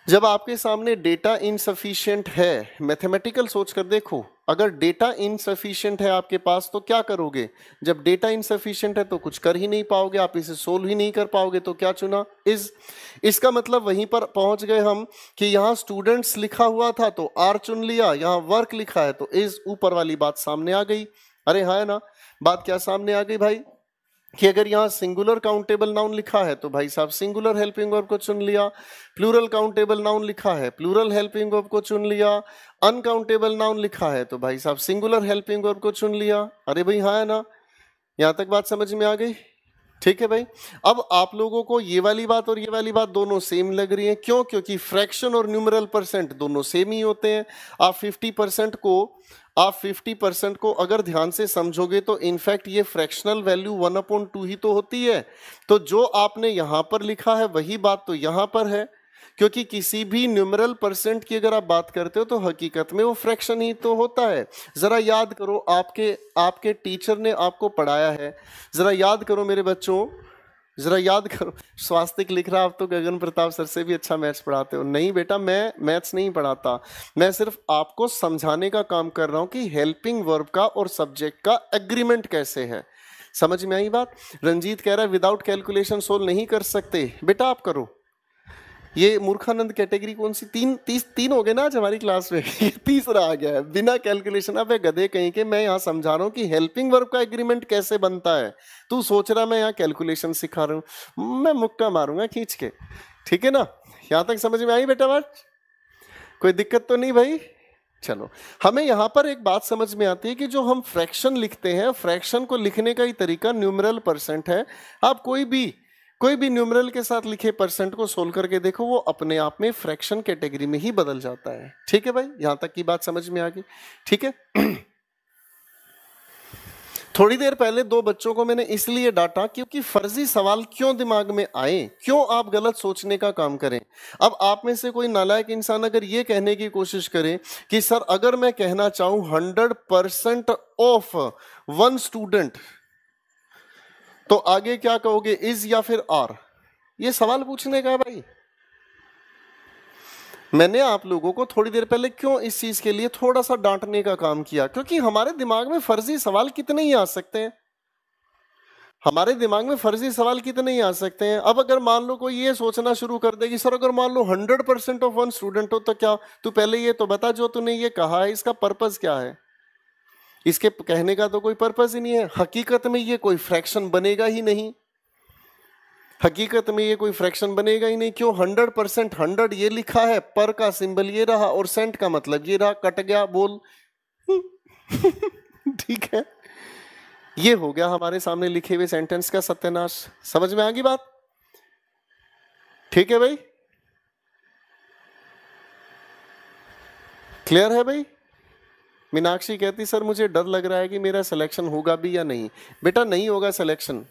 जब आपके सामने डेटा इनसफिशियंट है मैथमेटिकल सोच कर देखो अगर डेटा इनसफिशियंट है आपके पास तो क्या करोगे जब डेटा इनसफिशियंट है तो कुछ कर ही नहीं पाओगे आप इसे सोल्व ही नहीं कर पाओगे तो क्या चुना इस इसका मतलब वहीं पर पहुंच गए हम कि यहाँ स्टूडेंट्स लिखा हुआ था तो आर चुन लिया यहाँ वर्क लिखा है तो इस ऊपर वाली बात सामने आ गई अरे हाँ ना बात क्या सामने आ गई भाई कि अगर यहाँ सिंगुलर काउंटेबल नाउन लिखा है तो भाई साहब सिंगुलर हेल्पिंग वर्ब को चुन लिया प्लूरल काउंटेबल नाउन लिखा है प्लूरल हेल्पिंग वर्ब को चुन लिया अनकाउंटेबल नाउन लिखा है तो भाई साहब सिंगुलर हेल्पिंग वर्ब को चुन लिया अरे भाई हाँ है ना यहाँ तक बात समझ में आ गई ठीक है भाई अब आप लोगों को ये वाली बात और ये वाली बात दोनों सेम लग रही है क्यों क्योंकि फ्रैक्शन और न्यूमरल परसेंट दोनों सेम ही होते हैं आप फिफ्टी परसेंट को आप 50 परसेंट को अगर ध्यान से समझोगे तो इनफैक्ट ये fractional value one upon two ही तो होती है तो जो आपने यहाँ पर लिखा है वही बात तो यहाँ पर है क्योंकि किसी भी न्यूमरल परसेंट की अगर आप बात करते हो तो हकीकत में वो फ्रैक्शन ही तो होता है ज़रा याद करो आपके आपके टीचर ने आपको पढ़ाया है ज़रा याद करो मेरे बच्चों जरा याद करो स्वास्तिक लिख रहा आप तो गगन प्रताप सर से भी अच्छा मैथ्स पढ़ाते हो नहीं बेटा मैं मैथ्स नहीं पढ़ाता मैं सिर्फ आपको समझाने का काम कर रहा हूँ कि हेल्पिंग वर्ब का और सब्जेक्ट का एग्रीमेंट कैसे है समझ में आई बात रंजीत कह रहा है विदाउट कैलकुलेशन सोल्व नहीं कर सकते बेटा आप करो ये मूर्खानंद कैटेगरी कौन सी तीन तीस तीन हो गए ना आज हमारी क्लास में तीसरा आ गया है बिना कैलकुलेशन अब गधे कहीं के मैं यहाँ समझा रहा हूँ कि हेल्पिंग वर्ब का एग्रीमेंट कैसे बनता है तू सोच रहा मैं यहाँ कैलकुलेशन सिखा रहा हूँ मैं मुक्का मारूंगा खींच के ठीक है ना यहाँ तक समझ में आई बेटा बात कोई दिक्कत तो नहीं भाई चलो हमें यहाँ पर एक बात समझ में आती है कि जो हम फ्रैक्शन लिखते हैं फ्रैक्शन को लिखने का ही तरीका न्यूमरल परसेंट है आप कोई भी कोई भी न्यूमरल के साथ लिखे परसेंट को सोल्व करके देखो वो अपने आप में फ्रैक्शन कैटेगरी में ही बदल जाता है ठीक है भाई यहां तक की बात समझ में आ गई ठीक है थोड़ी देर पहले दो बच्चों को मैंने इसलिए डांटा क्योंकि फर्जी सवाल क्यों दिमाग में आए क्यों आप गलत सोचने का काम करें अब आप में से कोई नालायक इंसान अगर ये कहने की कोशिश करे कि सर अगर मैं कहना चाहूं hundred percent of one student तो आगे क्या कहोगे इज या फिर आर ये सवाल पूछने का भाई मैंने आप लोगों को थोड़ी देर पहले क्यों इस चीज के लिए थोड़ा सा डांटने का काम किया क्योंकि हमारे दिमाग में फर्जी सवाल कितने ही आ सकते हैं हमारे दिमाग में फर्जी सवाल कितने ही आ सकते हैं अब अगर मान लो कोई ये सोचना शुरू कर देगी सर अगर मान लो hundred percent of one student हो तो क्या तू पहले ये तो बता जो तूने ये कहा है इसका पर्पज क्या है इसके कहने का तो कोई पर्पज ही नहीं है हकीकत में ये कोई फ्रैक्शन बनेगा ही नहीं हकीकत में ये कोई फ्रैक्शन बनेगा ही नहीं क्यों हंड्रेड परसेंट हंड्रेड ये लिखा है पर का सिंबल ये रहा और सेंट का मतलब ये रहा कट गया बोल ठीक है ये हो गया हमारे सामने लिखे हुए सेंटेंस का सत्यानाश समझ में आ गई बात ठीक है भाई क्लियर है भाई मीनाक्षी कहती सर मुझे डर लग रहा है कि मेरा सिलेक्शन होगा भी या नहीं बेटा नहीं होगा सिलेक्शन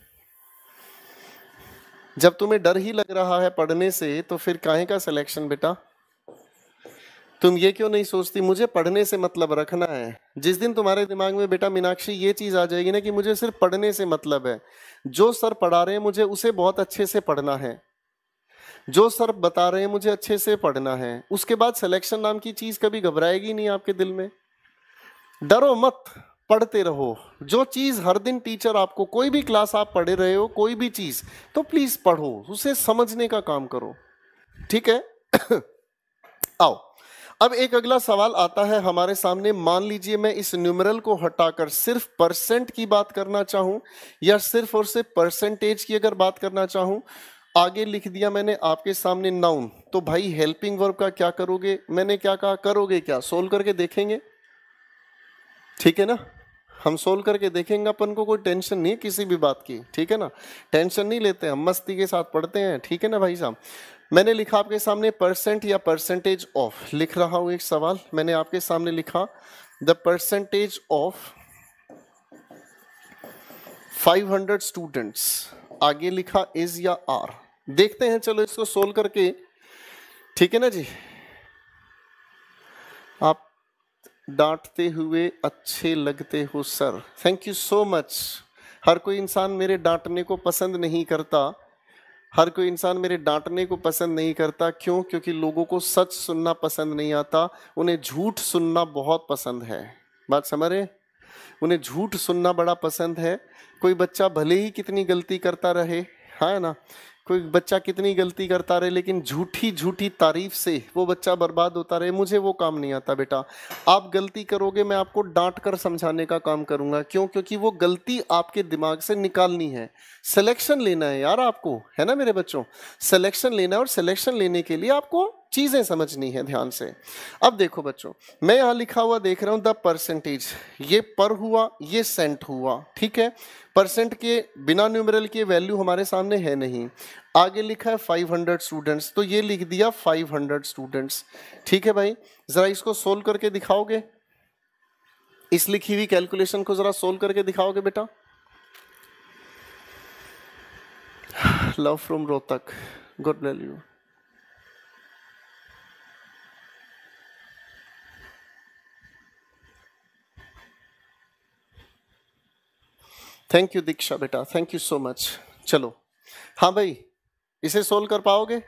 जब तुम्हें डर ही लग रहा है पढ़ने से तो फिर काहे का सिलेक्शन बेटा तुम ये क्यों नहीं सोचती मुझे पढ़ने से मतलब रखना है जिस दिन तुम्हारे दिमाग में बेटा मीनाक्षी ये चीज़ आ जाएगी ना कि मुझे सिर्फ पढ़ने से मतलब है जो सर पढ़ा रहे हैं मुझे उसे बहुत अच्छे से पढ़ना है जो सर बता रहे हैं मुझे अच्छे से पढ़ना है उसके बाद सिलेक्शन नाम की चीज़ कभी घबराएगी नहीं आपके दिल में डरो मत पढ़ते रहो जो चीज़ हर दिन टीचर आपको कोई भी क्लास आप पढ़े रहे हो कोई भी चीज़ तो प्लीज़ पढ़ो उसे समझने का काम करो ठीक है आओ अब एक अगला सवाल आता है हमारे सामने मान लीजिए मैं इस न्यूमरल को हटाकर सिर्फ परसेंट की बात करना चाहूं या सिर्फ और सिर्फ परसेंटेज की अगर बात करना चाहूं आगे लिख दिया मैंने आपके सामने नाउन तो भाई हेल्पिंग वर्ब का क्या करोगे मैंने क्या कहा करोगे क्या सोल्व करके देखेंगे ठीक है ना हम सोल्व करके देखेंगे अपन को कोई टेंशन नहीं किसी भी बात की ठीक है ना टेंशन नहीं लेते हम मस्ती के साथ पढ़ते हैं ठीक है ना भाई साहब मैंने लिखा आपके सामने परसेंट या परसेंटेज ऑफ लिख रहा हूँ एक सवाल मैंने आपके सामने लिखा द परसेंटेज ऑफ 500 स्टूडेंट्स आगे लिखा इज या आर देखते हैं चलो इसको सोल्व करके ठीक है ना जी डांटते हुए अच्छे लगते हो sir thank you so much हर कोई इंसान मेरे डांटने को पसंद नहीं करता हर कोई इंसान मेरे डांटने को पसंद नहीं करता क्यों क्योंकि लोगों को सच सुनना पसंद नहीं आता उन्हें झूठ सुनना बहुत पसंद है बात समझ रहे उन्हें झूठ सुनना बड़ा पसंद है कोई बच्चा भले ही कितनी गलती करता रहे है हाँ ना कोई बच्चा कितनी गलती करता रहे लेकिन झूठी झूठी तारीफ से वो बच्चा बर्बाद होता रहे मुझे वो काम नहीं आता बेटा आप गलती करोगे मैं आपको डांट कर समझाने का काम करूँगा क्यों क्योंकि वो गलती आपके दिमाग से निकालनी है सिलेक्शन लेना है यार आपको है ना मेरे बच्चों सिलेक्शन लेना है और सिलेक्शन लेने के लिए आपको चीज़ें समझनी है ध्यान से अब देखो बच्चों मैं यहां लिखा हुआ देख रहा हूँ द परसेंटेज ये पर हुआ ये सेंट हुआ ठीक है परसेंट के बिना न्यूमरल के वैल्यू हमारे सामने है नहीं आगे लिखा है 500 स्टूडेंट्स तो ये लिख दिया 500 स्टूडेंट्स ठीक है भाई ज़रा इसको सोल्व करके दिखाओगे इस लिखी हुई कैलकुलेशन को ज़रा सोल्व करके दिखाओगे बेटा love from Rohtak good value thank you Diksha बेटा थैंक यू सो मच चलो हाँ भाई इसे सोल्व कर पाओगे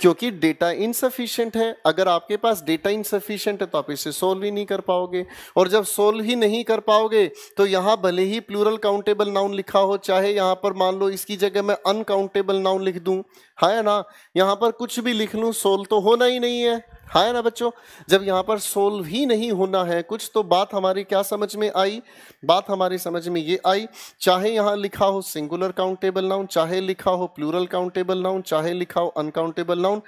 क्योंकि डेटा इनसफिशियंट है अगर आपके पास डेटा इनसफिशियंट है तो आप इसे सोल्व ही नहीं कर पाओगे और जब सोल्व ही नहीं कर पाओगे तो यहां भले ही प्लूरल काउंटेबल नाउन लिखा हो चाहे यहां पर मान लो इसकी जगह मैं अनकाउंटेबल नाउन लिख दूँ है ना यहां पर कुछ भी लिख लू सोल्व तो होना ही नहीं है हाँ है ना बच्चों जब यहाँ पर सोल्व ही नहीं होना है कुछ तो बात हमारी क्या समझ में आई बात हमारी समझ में ये आई चाहे यहाँ लिखा हो सिंगुलर काउंटेबल नाउन चाहे लिखा हो प्लूरल काउंटेबल नाउन चाहे लिखा हो अनकाउंटेबल नाउन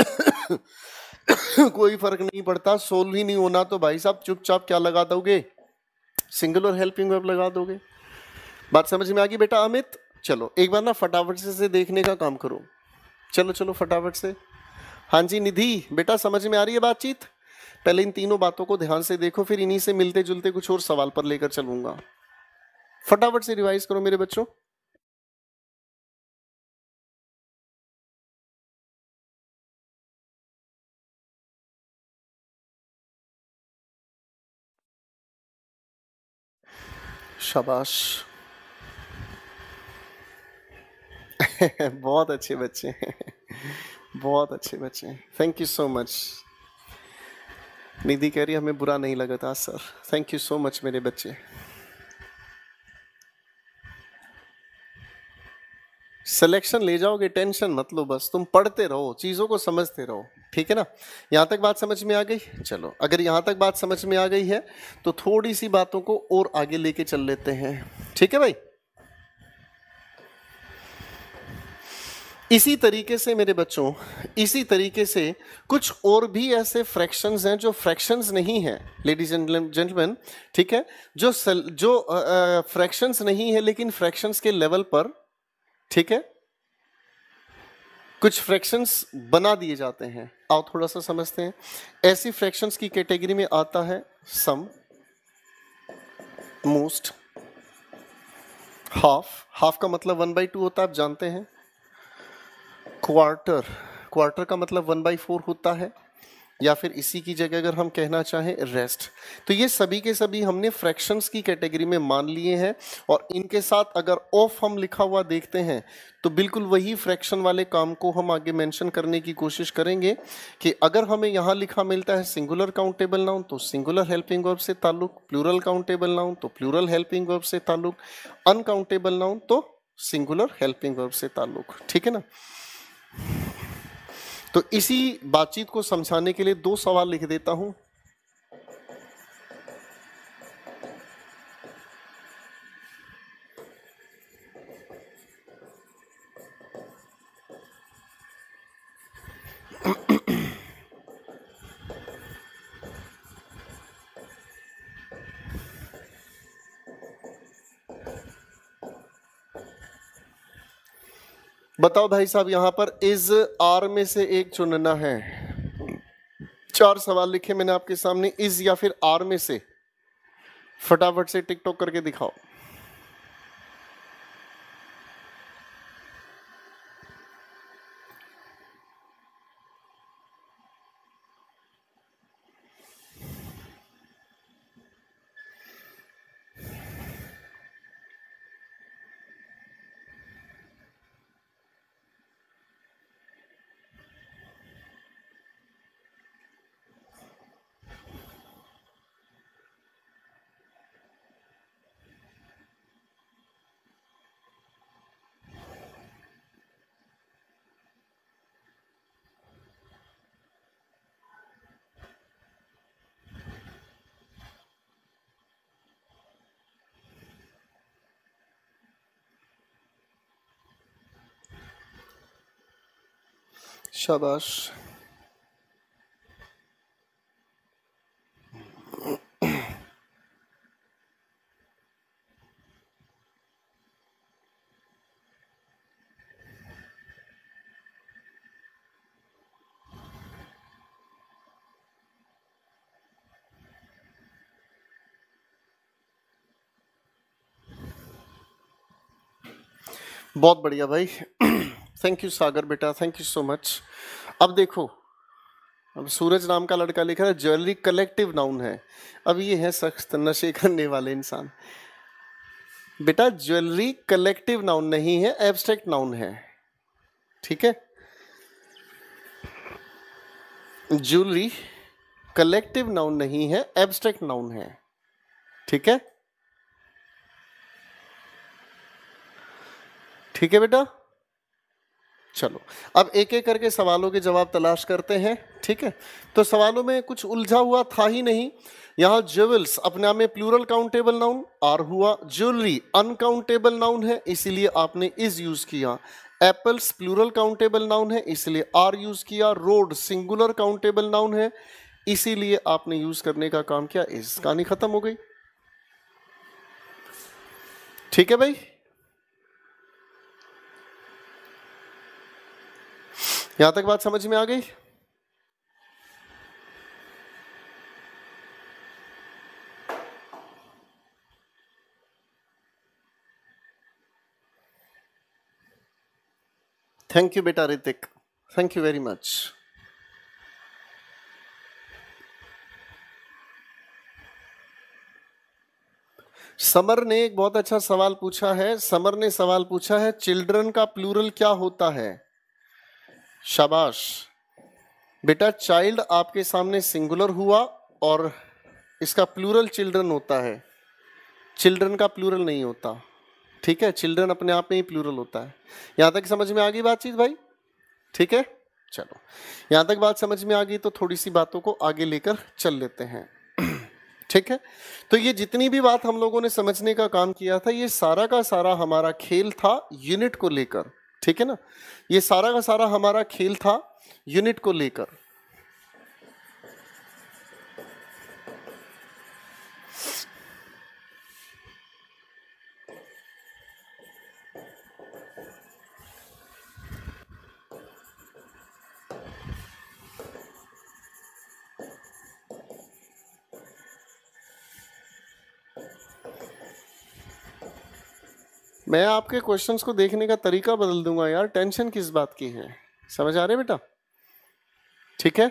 कोई फर्क नहीं पड़ता सोल्व ही नहीं होना तो भाई साहब चुपचाप क्या लगा दोगे सिंगुलर हेल्पिंग वर्ब लगा दोगे बात समझ में आ गई बेटा अमित चलो एक बार ना फटाफट से, से देखने का काम करो चलो चलो फटाफट से हाँ जी निधि बेटा समझ में आ रही है बातचीत पहले इन तीनों बातों को ध्यान से देखो फिर इन्हीं से मिलते जुलते कुछ और सवाल पर लेकर चलूंगा फटाफट से रिवाइज करो मेरे बच्चों शाबाश बहुत अच्छे बच्चे हैं बहुत अच्छे बच्चे हैं thank you so much Nidhi कह रही हमें बुरा नहीं लगा था sir thank you so much मेरे बच्चे सिलेक्शन ले जाओगे टेंशन मत लो बस तुम पढ़ते रहो चीज़ों को समझते रहो ठीक है ना यहाँ तक बात समझ में आ गई चलो अगर यहाँ तक बात समझ में आ गई है तो थोड़ी सी बातों को और आगे लेके चल लेते हैं ठीक है भाई इसी तरीके से मेरे बच्चों इसी तरीके से कुछ और भी ऐसे फ्रैक्शंस हैं जो फ्रैक्शंस नहीं है लेडीज एंड जेंटलमैन ठीक है जो सल, जो फ्रैक्शंस नहीं है लेकिन फ्रैक्शंस के लेवल पर ठीक है कुछ फ्रैक्शंस बना दिए जाते हैं आओ थोड़ा सा समझते हैं ऐसी फ्रैक्शंस की कैटेगरी में आता है सम मोस्ट हाफ हाफ का मतलब वन बाई टू होता है आप जानते हैं क्वार्टर क्वार्टर का मतलब वन बाई फोर होता है या फिर इसी की जगह अगर हम कहना चाहें रेस्ट तो ये सभी के सभी हमने फ्रैक्शंस की कैटेगरी में मान लिए हैं और इनके साथ अगर ऑफ हम लिखा हुआ देखते हैं तो बिल्कुल वही फ्रैक्शन वाले काम को हम आगे मेंशन करने की कोशिश करेंगे कि अगर हमें यहाँ लिखा मिलता है सिंगुलर काउंटेबल नाउन तो सिंगुलर हेल्पिंग वर्ब से ताल्लुक प्लूरल काउंटेबल नाउन तो प्लूरल हेल्पिंग वर्ब से ताल्लुक अनकाउंटेबल नाउन तो सिंगुलर हेल्पिंग वर्ब से ताल्लुक ठीक है ना तो इसी बातचीत को समझाने के लिए दो सवाल लिख देता हूं बताओ भाई साहब यहाँ पर इज आर में से एक चुनना है चार सवाल लिखे मैंने आपके सामने इज या फिर आर में से फटाफट से टिकटॉक करके दिखाओ शाबाश बहुत बढ़िया भाई थैंक यू सागर बेटा थैंक यू सो मच अब देखो अब सूरज नाम का लड़का लिखा है ज्वेलरी कलेक्टिव नाउन है अब ये है सख्त नशे करने वाले इंसान बेटा ज्वेलरी कलेक्टिव नाउन नहीं है एब्स्ट्रैक्ट नाउन है ठीक है ज्वेलरी कलेक्टिव नाउन नहीं है एब्स्ट्रैक्ट नाउन है ठीक है ठीक है बेटा चलो अब एक एक करके सवालों के जवाब तलाश करते हैं ठीक है तो सवालों में कुछ उलझा हुआ था ही नहीं यहाँ ज्वेल्स अपने आप में प्लूरल काउंटेबल नाउन आर हुआ ज्वेलरी अनकाउंटेबल नाउन है इसीलिए आपने इज यूज किया एप्पल्स प्लूरल काउंटेबल नाउन है इसलिए आर यूज किया रोड सिंगुलर काउंटेबल नाउन है इसीलिए आपने यूज करने का काम किया इस कहानी खत्म हो गई ठीक है भाई यहां तक बात समझ में आ गई थैंक यू बेटा Hritik thank you very much Samar ने एक बहुत अच्छा सवाल पूछा है समर ने सवाल पूछा है चिल्ड्रन का प्लूरल क्या होता है शाबाश बेटा चाइल्ड आपके सामने सिंगुलर हुआ और इसका प्लूरल चिल्ड्रन होता है चिल्ड्रन का प्लूरल नहीं होता ठीक है चिल्ड्रन अपने आप में ही प्लूरल होता है यहाँ तक समझ में आ गई बातचीत भाई ठीक है चलो यहाँ तक बात समझ में आ गई तो थोड़ी सी बातों को आगे लेकर चल लेते हैं ठीक है तो ये जितनी भी बात हम लोगों ने समझने का काम किया था ये सारा का सारा हमारा खेल था यूनिट को लेकर ठीक है ना ये सारा का सारा हमारा खेल था यूनिट को लेकर मैं आपके क्वेश्चंस को देखने का तरीका बदल दूंगा यार टेंशन किस बात की है समझ आ रहे बेटा ठीक है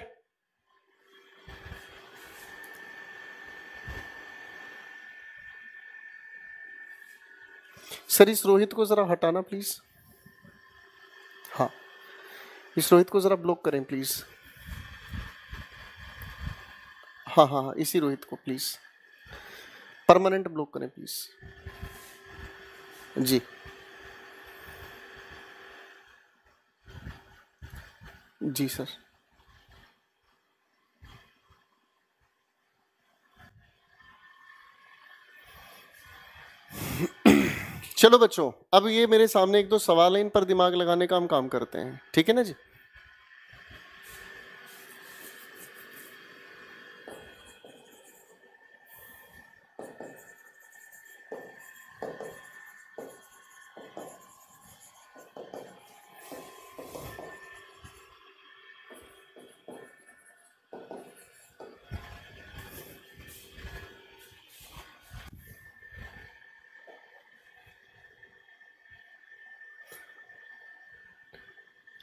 सर इस रोहित को जरा हटाना प्लीज हाँ इस रोहित को जरा ब्लॉक करें प्लीज हाँ हाँ हाँ इसी रोहित को प्लीज परमानेंट ब्लॉक करें प्लीज जी जी सर चलो बच्चों अब ये मेरे सामने एक दो सवाल है इन पर दिमाग लगाने का हम काम करते हैं ठीक है ना जी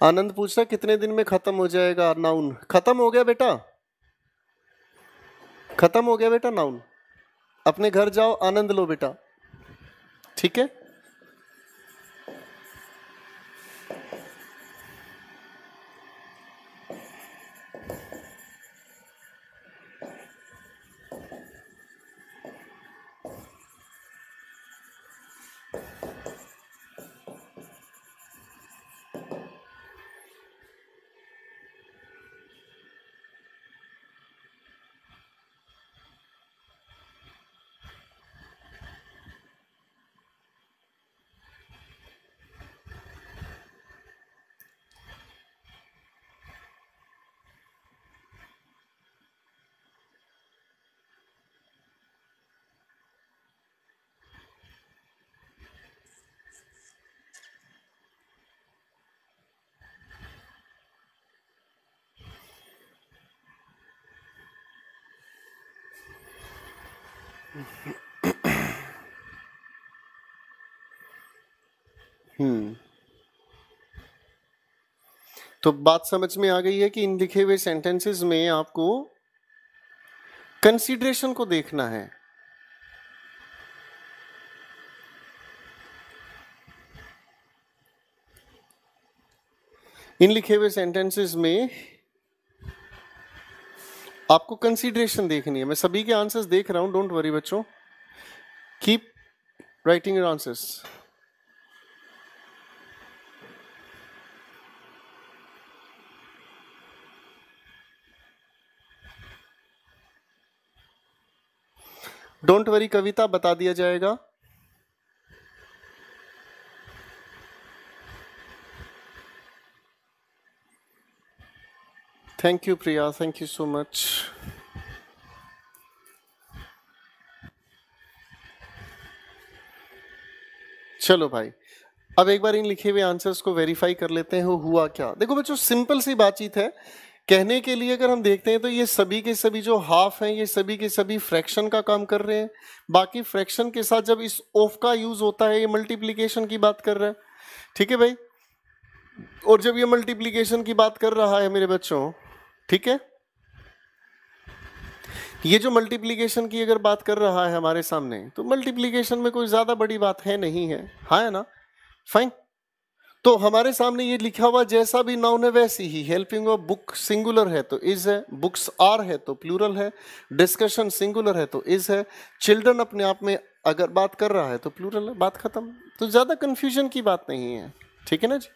आनंद पूछता कितने दिन में खत्म हो जाएगा नाउन खत्म हो गया बेटा खत्म हो गया बेटा नाउन अपने घर जाओ आनंद लो बेटा ठीक है हम्म तो बात समझ में आ गई है कि इन लिखे हुए सेंटेंसेस में आपको कंसीडरेशन को देखना है इन लिखे हुए सेंटेंसेस में आपको कंसीडरेशन देखनी है मैं सभी के आंसर्स देख रहा हूं डोंट वरी बच्चों keep writing your answers don't worry Kavita बता दिया जाएगा thank you priya thank you so much चलो भाई अब एक बार इन लिखे हुए आंसर्स को वेरीफाई कर लेते हैं हुआ क्या देखो बच्चों सिंपल सी बातचीत है कहने के लिए अगर हम देखते हैं तो ये सभी के सभी जो हाफ हैं ये सभी के सभी फ्रैक्शन का काम कर रहे हैं बाकी फ्रैक्शन के साथ जब इस ऑफ का यूज़ होता है ये मल्टीप्लीकेशन की बात कर रहा है ठीक है भाई और जब ये मल्टीप्लीकेशन की बात कर रहा है मेरे बच्चों ठीक है ये जो मल्टीप्लीकेशन की अगर बात कर रहा है हमारे सामने तो मल्टीप्लीकेशन में कोई ज़्यादा बड़ी बात है नहीं है हाँ है ना फाइन तो हमारे सामने ये लिखा हुआ जैसा भी नाउन है वैसी ही हेल्पिंग वर्ब बुक सिंगुलर है तो इज है बुक्स आर है तो प्लूरल है डिस्कशन सिंगुलर है तो इज है चिल्ड्रन अपने आप में अगर बात कर रहा है तो प्लूरल है बात खत्म तो ज़्यादा कंफ्यूजन की बात नहीं है ठीक है ना जी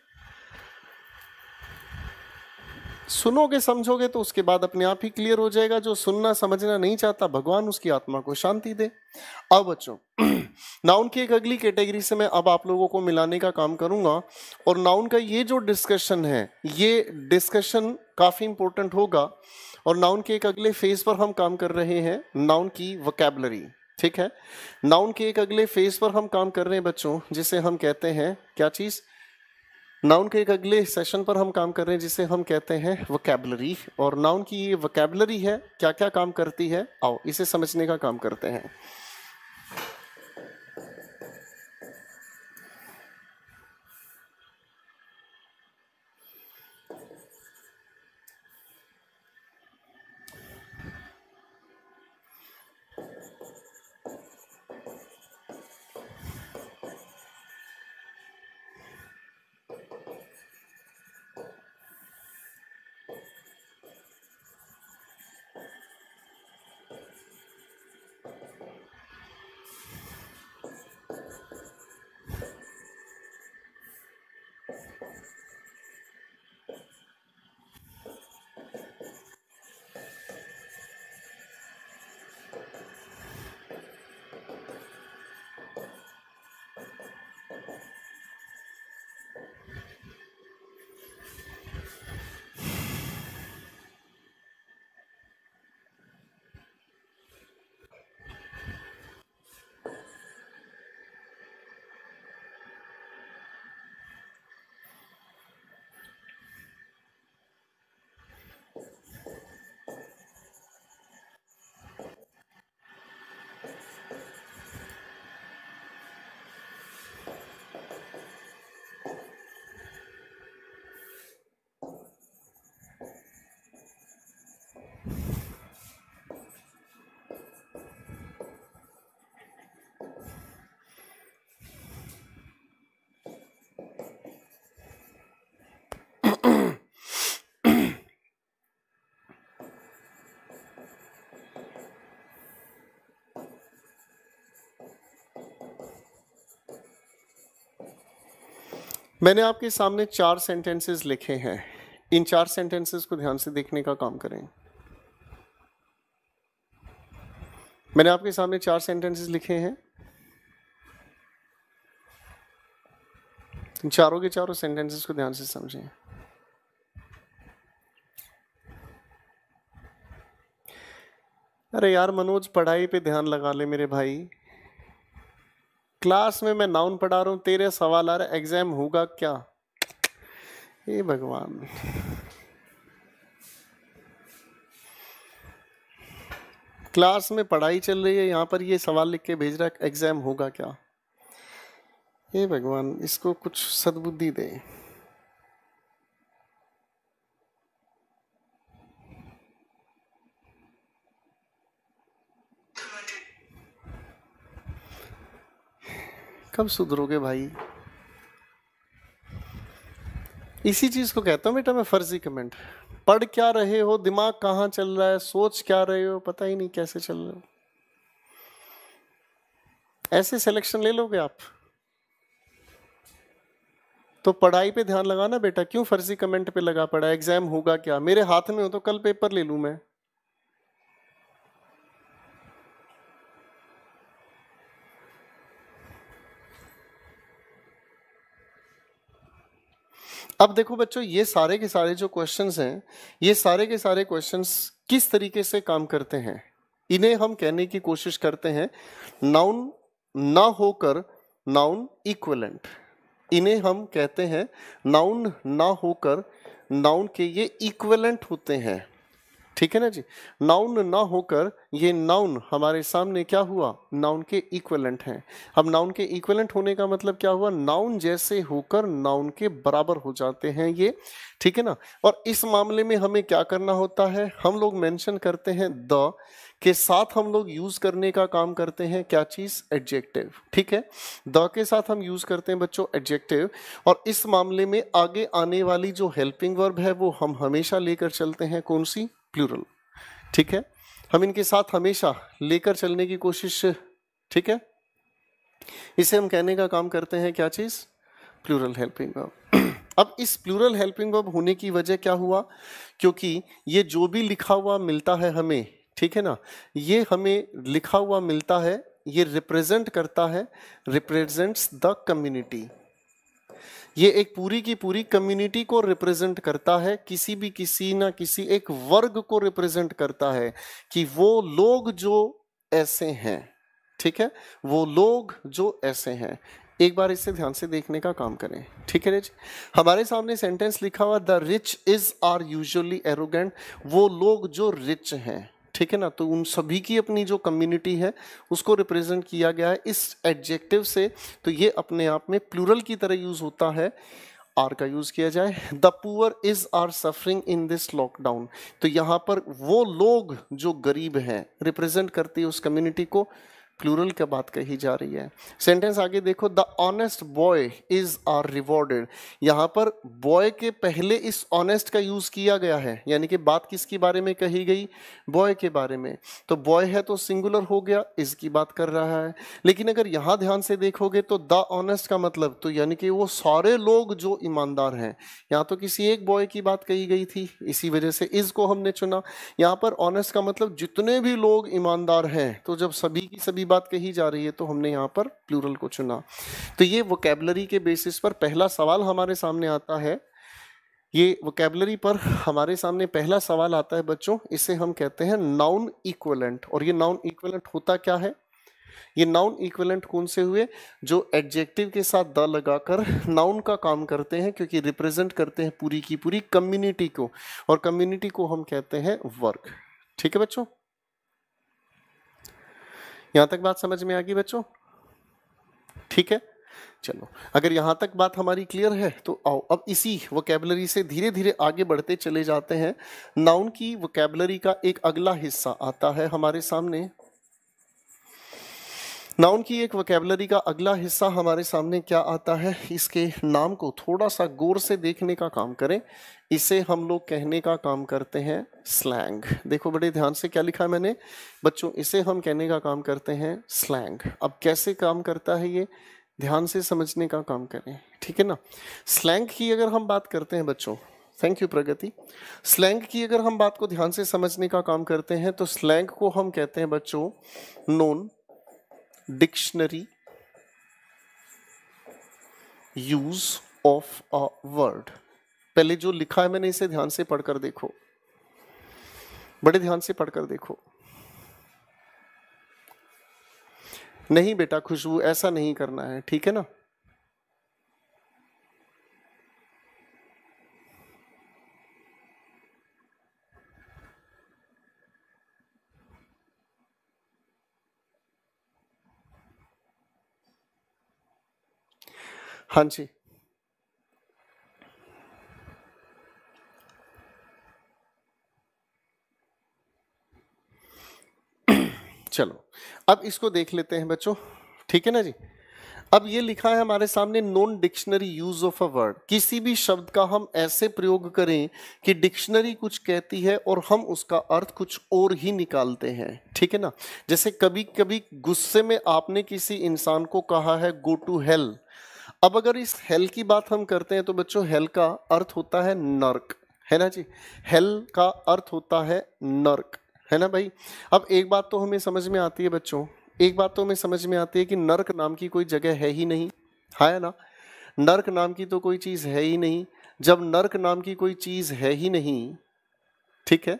सुनोगे समझोगे तो उसके बाद अपने आप ही क्लियर हो जाएगा जो सुनना समझना नहीं चाहता भगवान उसकी आत्मा को शांति दे अब बच्चों नाउन की एक अगली कैटेगरी से मैं अब आप लोगों को मिलाने का काम करूंगा और नाउन का ये जो डिस्कशन है ये डिस्कशन काफ़ी इंपॉर्टेंट होगा और नाउन के एक अगले फेज पर हम काम कर रहे हैं नाउन की वकेबलरी ठीक है नाउन के एक अगले फेज पर हम काम कर रहे हैं बच्चों जिसे हम कहते हैं क्या चीज़ नाउन के एक अगले सेशन पर हम काम कर रहे हैं जिसे हम कहते हैं वकेबलरी और नाउन की ये वकेबलरी है क्या क्या काम करती है आओ इसे समझने का काम करते हैं मैंने आपके सामने चार सेंटेंसेस लिखे हैं इन चार सेंटेंसेस को ध्यान से देखने का काम करें मैंने आपके सामने चार सेंटेंसेस लिखे हैं इन चारों के चारों सेंटेंसेस को ध्यान से समझें अरे यार मनोज पढ़ाई पे ध्यान लगा ले मेरे भाई क्लास में मैं नाउन पढ़ा रहा हूँ तेरे सवाल आ रहा एग्जाम होगा क्या ये भगवान क्लास में पढ़ाई चल रही है यहाँ पर ये सवाल लिख के भेज रहा है एग्जाम होगा क्या ये भगवान इसको कुछ सद्बुद्धि दे कब सुधरोगे भाई इसी चीज को कहता हूं बेटा मैं फर्जी कमेंट पढ़ क्या रहे हो दिमाग कहां चल रहा है सोच क्या रहे हो पता ही नहीं कैसे चल रहे हो ऐसे सिलेक्शन ले लोगे आप तो पढ़ाई पे ध्यान लगाना बेटा क्यों फर्जी कमेंट पे लगा पड़ा एग्जाम होगा क्या मेरे हाथ में हो तो कल पेपर ले लू मैं अब देखो बच्चों ये सारे के सारे जो क्वेश्चंस हैं ये सारे के सारे क्वेश्चंस किस तरीके से काम करते हैं इन्हें हम कहने की कोशिश करते हैं नाउन ना होकर नाउन इक्वलेंट इन्हें हम कहते हैं नाउन ना होकर नाउन के ये इक्वलेंट होते हैं ठीक है ना जी नाउन ना होकर ये नाउन हमारे सामने क्या हुआ नाउन के इक्वलेंट हैं अब नाउन के इक्वलेंट होने का मतलब क्या हुआ नाउन जैसे होकर नाउन के बराबर हो जाते हैं ये ठीक है ना और इस मामले में हमें क्या करना होता है हम लोग मेंशन करते हैं द के साथ हम लोग यूज करने का काम करते हैं क्या चीज एडजेक्टिव ठीक है द के साथ हम यूज करते हैं बच्चों एडजेक्टिव और इस मामले में आगे आने वाली जो हेल्पिंग वर्ब है वो हम हमेशा लेकर चलते हैं कौन सी प्लूरल ठीक है हम इनके साथ हमेशा लेकर चलने की कोशिश ठीक है इसे हम कहने का काम करते हैं क्या चीज़ प्लूरल हेल्पिंग वर्ब अब इस प्लूरल हेल्पिंग वर्ब होने की वजह क्या हुआ क्योंकि ये जो भी लिखा हुआ मिलता है हमें ठीक है ना ये हमें लिखा हुआ मिलता है ये रिप्रेजेंट करता है रिप्रेजेंट्स द कम्युनिटी ये एक पूरी की पूरी कम्युनिटी को रिप्रेजेंट करता है किसी भी किसी ना किसी एक वर्ग को रिप्रेजेंट करता है कि वो लोग जो ऐसे हैं ठीक है वो लोग जो ऐसे हैं एक बार इसे ध्यान से देखने का काम करें ठीक है जी हमारे सामने सेंटेंस लिखा हुआ the rich is are usually arrogant वो लोग जो रिच हैं ठीक है ना तो उन सभी की अपनी जो कम्युनिटी है उसको रिप्रेजेंट किया गया है इस एडजेक्टिव से तो ये अपने आप में प्लूरल की तरह यूज़ होता है आर का यूज़ किया जाए the poor is are suffering in this lockdown तो यहाँ पर वो लोग जो गरीब हैं रिप्रेजेंट करती है उस कम्युनिटी को प्लूरल का बात कही जा रही है सेंटेंस आगे देखो the honest boy is are rewarded यहाँ पर बॉय के पहले इस ऑनेस्ट का यूज़ किया गया है यानी कि बात किसके बारे में कही गई बॉय के बारे में तो बॉय है तो सिंगुलर हो गया इसकी बात कर रहा है लेकिन अगर यहाँ ध्यान से देखोगे तो द ऑनेस्ट का मतलब तो यानी कि वो सारे लोग जो ईमानदार हैं यहाँ तो किसी एक बॉय की बात कही गई थी इसी वजह से इस को हमने चुना यहाँ पर ऑनेस्ट का मतलब जितने भी लोग ईमानदार हैं तो जब सभी की सभी दूसरी बात कही जा रही है तो हमने यहाँ पर प्लूरल को चुना तो ये वोकेबलरी के बेसिस पर पहला सवाल हमारे सामने आता है ये वोकेबलरी पर हमारे सामने पहला सवाल आता है बच्चों इसे हम कहते हैं नाउन इक्वलेंट और ये नाउन इक्वलेंट होता क्या है ये नाउन इक्वलेंट कौन से हुए जो एडजेक्टिव के साथ द लगाकर नाउन का काम करते हैं क्योंकि रिप्रेजेंट करते हैं पूरी की पूरी कम्युनिटी को और कम्युनिटी को हम कहते हैं वर्क ठीक है बच्चों यहां तक बात समझ में आ गई बच्चों ठीक है चलो अगर यहां तक बात हमारी क्लियर है तो आओ अब इसी वोकेबलरी से धीरे धीरे आगे बढ़ते चले जाते हैं नाउन की वोकेबलरी का एक अगला हिस्सा आता है हमारे सामने नाउन की एक वकेबलरी का अगला हिस्सा हमारे सामने क्या आता है इसके नाम को थोड़ा सा गौर से देखने का काम करें इसे हम लोग कहने का काम करते हैं स्लैंग देखो बड़े ध्यान से क्या लिखा है मैंने बच्चों इसे हम कहने का काम करते हैं स्लैंग अब कैसे काम करता है ये ध्यान से समझने का काम करें ठीक है ना स्लैंग की अगर हम बात करते हैं बच्चों थैंक यू प्रगति स्लैंग की अगर हम बात को ध्यान से समझने का काम करते हैं तो स्लैंग को हम कहते हैं बच्चों non dictionary use of a word पहले जो लिखा है मैंने इसे ध्यान से पढ़कर देखो बड़े ध्यान से पढ़कर देखो नहीं बेटा खुशबू ऐसा नहीं करना है ठीक है ना हाँ जी चलो अब इसको देख लेते हैं बच्चों ठीक है ना जी अब ये लिखा है हमारे सामने non dictionary use of a word किसी भी शब्द का हम ऐसे प्रयोग करें कि डिक्शनरी कुछ कहती है और हम उसका अर्थ कुछ और ही निकालते हैं ठीक है ना जैसे कभी कभी गुस्से में आपने किसी इंसान को कहा है गो टू हेल अब अगर इस हेल की बात हम करते हैं तो बच्चों हेल का अर्थ होता है नर्क है ना जी हेल का अर्थ होता है नर्क है ना भाई अब एक बात तो हमें समझ में आती है बच्चों एक बात तो हमें समझ में आती है कि नर्क नाम की कोई जगह है ही नहीं है हाँ ना नर्क नाम की तो कोई चीज़ है ही नहीं जब नर्क नाम की कोई चीज़ है ही नहीं ठीक है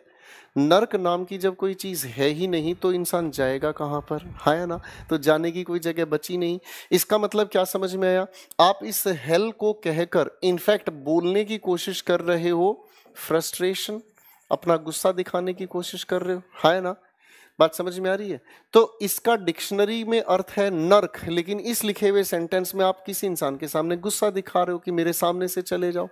नर्क नाम की जब कोई चीज़ है ही नहीं तो इंसान जाएगा कहाँ पर है हाँ ना तो जाने की कोई जगह बची नहीं इसका मतलब क्या समझ में आया आप इस हेल को कहकर इनफैक्ट बोलने की कोशिश कर रहे हो फ्रस्ट्रेशन अपना गुस्सा दिखाने की कोशिश कर रहे हो है हाँ ना बात समझ में आ रही है तो इसका डिक्शनरी में अर्थ है नर्क लेकिन इस लिखे हुए सेंटेंस में आप किसी इंसान के सामने गुस्सा दिखा रहे हो कि मेरे सामने से चले जाओ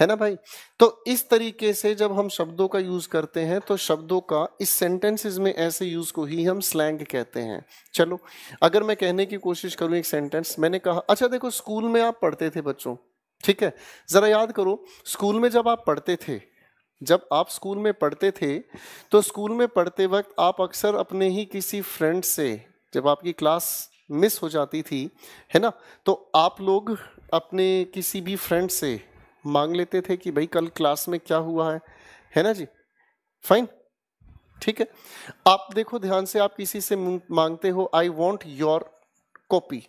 है ना भाई तो इस तरीके से जब हम शब्दों का यूज़ करते हैं तो शब्दों का इस सेंटेंसेस में ऐसे यूज़ को ही हम स्लैंग कहते हैं चलो अगर मैं कहने की कोशिश करूँ एक सेंटेंस मैंने कहा अच्छा देखो स्कूल में आप पढ़ते थे बच्चों ठीक है ज़रा याद करो स्कूल में जब आप पढ़ते थे जब आप स्कूल में पढ़ते थे तो स्कूल में पढ़ते वक्त आप अक्सर अपने ही किसी फ्रेंड से जब आपकी क्लास मिस हो जाती थी है ना तो आप लोग अपने किसी भी फ्रेंड से मांग लेते थे कि भाई कल क्लास में क्या हुआ है है ना जी फाइन ठीक है आप देखो ध्यान से आप किसी से मांगते हो आई वॉन्ट योर कॉपी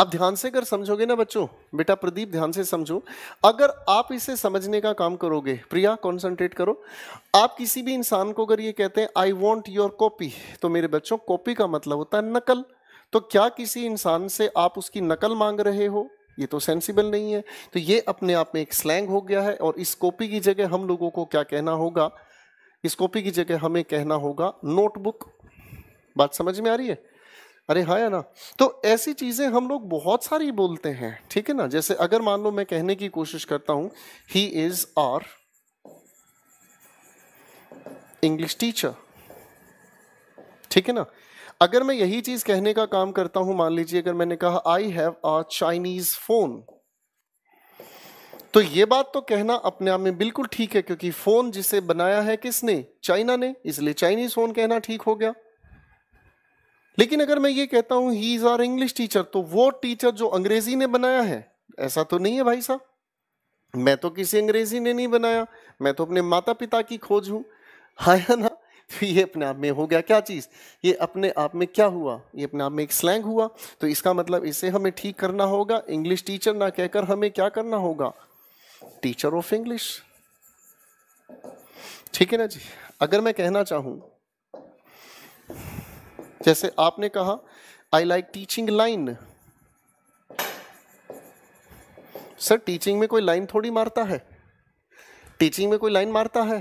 अब ध्यान से अगर समझोगे ना बच्चों बेटा प्रदीप ध्यान से समझो अगर आप इसे समझने का काम करोगे प्रिया कॉन्सेंट्रेट करो आप किसी भी इंसान को अगर ये कहते हैं आई वॉन्ट योर कॉपी तो मेरे बच्चों कॉपी का मतलब होता है नकल तो क्या किसी इंसान से आप उसकी नकल मांग रहे हो ये तो सेंसिबल नहीं है तो ये अपने आप में एक स्लैंग हो गया है और इस कॉपी की जगह हम लोगों को क्या कहना होगा इस कॉपी की जगह हमें कहना होगा नोटबुक बात समझ में आ रही है अरे हाँ या ना तो ऐसी चीज़ें हम लोग बहुत सारी बोलते हैं ठीक है ना जैसे अगर मान लो मैं कहने की कोशिश करता हूं he is our English teacher ठीक है ना अगर मैं यही चीज कहने का काम करता हूं मान लीजिए अगर मैंने कहा I have a Chinese phone तो ये बात तो कहना अपने आप में बिल्कुल ठीक है क्योंकि फोन जिसे बनाया है किसने चाइना ने इसलिए चाइनीज फोन कहना ठीक हो गया लेकिन अगर मैं ये कहता हूं he is our English teacher तो वो टीचर जो अंग्रेजी ने बनाया है ऐसा तो नहीं है भाई साहब मैं तो किसी अंग्रेजी ने नहीं बनाया मैं तो अपने माता पिता की खोज हूं हाँ ना तो ये अपने आप में हो गया क्या चीज़ ये अपने आप में क्या हुआ ये अपने आप में एक स्लैंग हुआ तो इसका मतलब इसे हमें ठीक करना होगा इंग्लिश टीचर ना कहकर हमें क्या करना होगा टीचर ऑफ इंग्लिश ठीक है ना जी अगर मैं कहना चाहूं जैसे आपने कहा I like teaching line sir teaching में कोई लाइन थोड़ी मारता है टीचिंग में कोई लाइन मारता है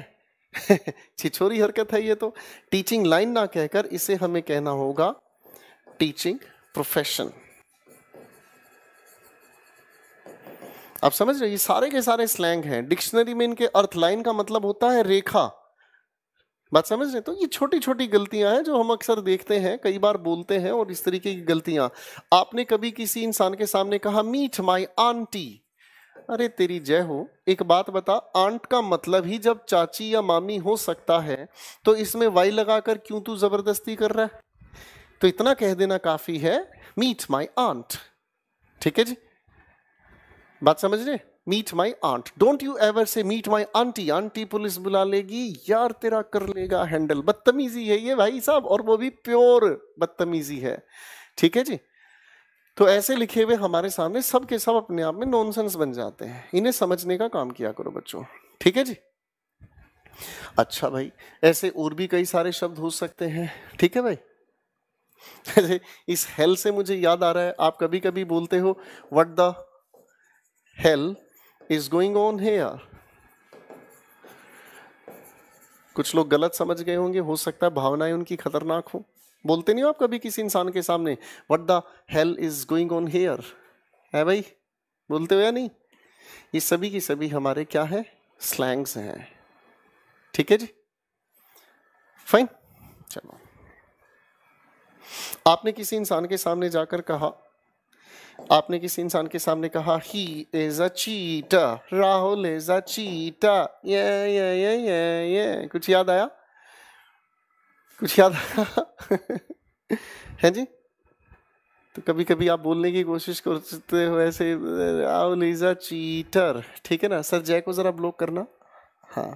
छिछोरी हरकत है ये तो टीचिंग लाइन ना कहकर इसे हमें कहना होगा टीचिंग प्रोफेशन आप समझ रहे ये सारे के सारे स्लैंग हैं डिक्शनरी में इनके अर्थ लाइन का मतलब होता है रेखा बात समझ रहे तो ये छोटी छोटी गलतियां हैं जो हम अक्सर देखते हैं कई बार बोलते हैं और इस तरीके की गलतियां आपने कभी किसी इंसान के सामने कहा मीठ माई आंटी अरे तेरी जय हो एक बात बता आंट का मतलब ही जब चाची या मामी हो सकता है तो इसमें वाई लगाकर क्यों तू जबरदस्ती कर रहा है तो इतना कह देना काफी है मीट माई आंट ठीक है जी बात समझ रहे meet my aunt don't you ever say meet my auntie auntie police बुला लेगी यार तेरा कर लेगा हैंडल बदतमीजी है ये भाई साहब और वो भी प्योर बदतमीजी है ठीक है जी तो ऐसे लिखे हुए हमारे सामने सब के सब अपने आप में नॉनसेंस बन जाते हैं इन्हें समझने का काम किया करो बच्चों ठीक है जी अच्छा भाई ऐसे और भी कई सारे शब्द हो सकते हैं ठीक है भाई इस हेल से मुझे याद आ रहा है आप कभी कभी बोलते हो what the hell is going on here? कुछ लोग गलत समझ गए होंगे हो सकता है भावनाएं उनकी खतरनाक हो बोलते नहीं हो आप कभी किसी इंसान के सामने what the hell is going on here है भाई बोलते हो या नहीं ये सभी की सभी हमारे क्या है स्लैंग्स हैं ठीक है जी फाइन चलो आपने किसी इंसान के सामने जाकर कहा आपने किसी इंसान के सामने कहा he is a cheater Rahul is a cheater ये ये ये ये ये कुछ याद आया कुछ याद आया है जी तो कभी कभी आप बोलने की कोशिश करते हो ऐसे राहुल इज अ चीटर ठीक है ना सर जय को ज़रा ब्लॉक करना हाँ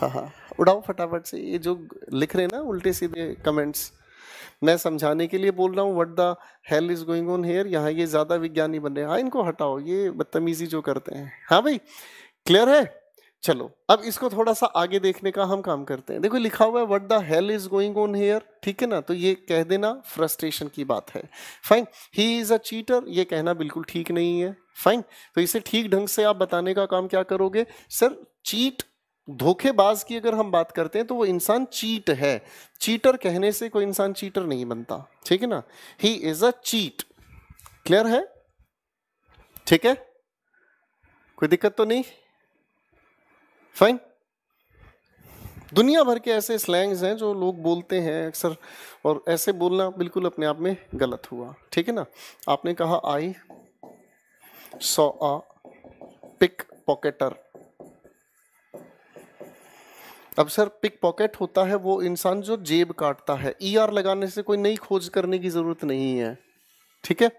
हाँ हाँ उड़ाओ फटाफट से ये जो लिख रहे हैं ना उल्टे सीधे कमेंट्स मैं समझाने के लिए बोल रहा हूँ what the hell is going on here यहाँ ये ज़्यादा विज्ञानी बन रहे हैं हाँ इनको हटाओ ये बदतमीजी जो करते हैं हाँ भाई क्लियर है चलो अब इसको थोड़ा सा आगे देखने का हम काम करते हैं देखो लिखा हुआ है what the hell is going on here ठीक है ना तो ये कह देना फ्रस्ट्रेशन की बात है fine he is a cheater ये कहना बिल्कुल ठीक नहीं है फाइन तो इसे ठीक ढंग से आप बताने का काम क्या करोगे सर चीट धोखेबाज की अगर हम बात करते हैं तो वो इंसान चीट है चीटर कहने से कोई इंसान चीटर नहीं बनता ठीक है ना he is a cheat clear है ठीक है कोई दिक्कत तो नहीं फाइन दुनिया भर के ऐसे स्लैंग्स हैं जो लोग बोलते हैं अक्सर और ऐसे बोलना बिल्कुल अपने आप में गलत हुआ ठीक है ना आपने कहा आई सो अ पिक पॉकेटर अब सर पिक पॉकेट होता है वो इंसान जो जेब काटता है ई e ER लगाने से कोई नई खोज करने की ज़रूरत नहीं है ठीक है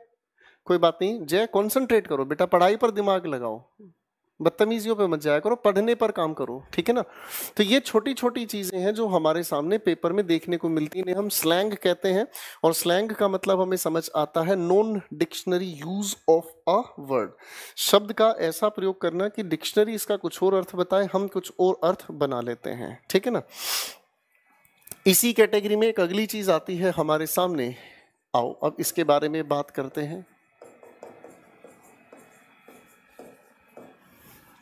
कोई बात नहीं जय कंसंट्रेट करो बेटा पढ़ाई पर दिमाग लगाओ बदतमीजियों पे मत जाया करो पढ़ने पर काम करो ठीक है ना तो ये छोटी छोटी चीज़ें हैं जो हमारे सामने पेपर में देखने को मिलती हैं हम स्लैंग कहते हैं और स्लैंग का मतलब हमें समझ आता है non dictionary use of a word शब्द का ऐसा प्रयोग करना कि डिक्शनरी इसका कुछ और अर्थ बताए हम कुछ और अर्थ बना लेते हैं ठीक है ना इसी कैटेगरी में एक अगली चीज़ आती है हमारे सामने आओ अब इसके बारे में बात करते हैं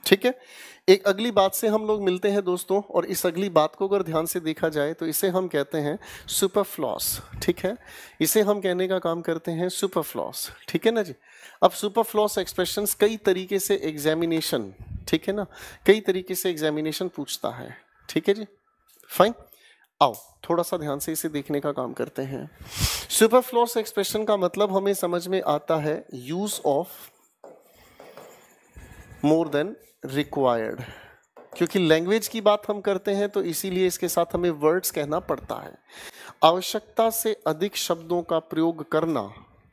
ठीक है एक अगली बात से हम लोग मिलते हैं दोस्तों और इस अगली बात को अगर ध्यान से देखा जाए तो इसे हम कहते हैं सुपरफ्लॉस ठीक है इसे हम कहने का काम करते हैं सुपरफ्लॉस ठीक है ना जी अब सुपरफ्लॉस एक्सप्रेशंस कई तरीके से एग्जामिनेशन ठीक है ना कई तरीके से एग्जामिनेशन पूछता है ठीक है जी फाइन आओ थोड़ा सा ध्यान से इसे देखने का काम करते हैं सुपरफ्लॉस एक्सप्रेशन का मतलब हमें समझ में आता है use of more than required क्योंकि लैंग्वेज की बात हम करते हैं तो इसीलिए इसके साथ हमें वर्ड्स कहना पड़ता है आवश्यकता से अधिक शब्दों का प्रयोग करना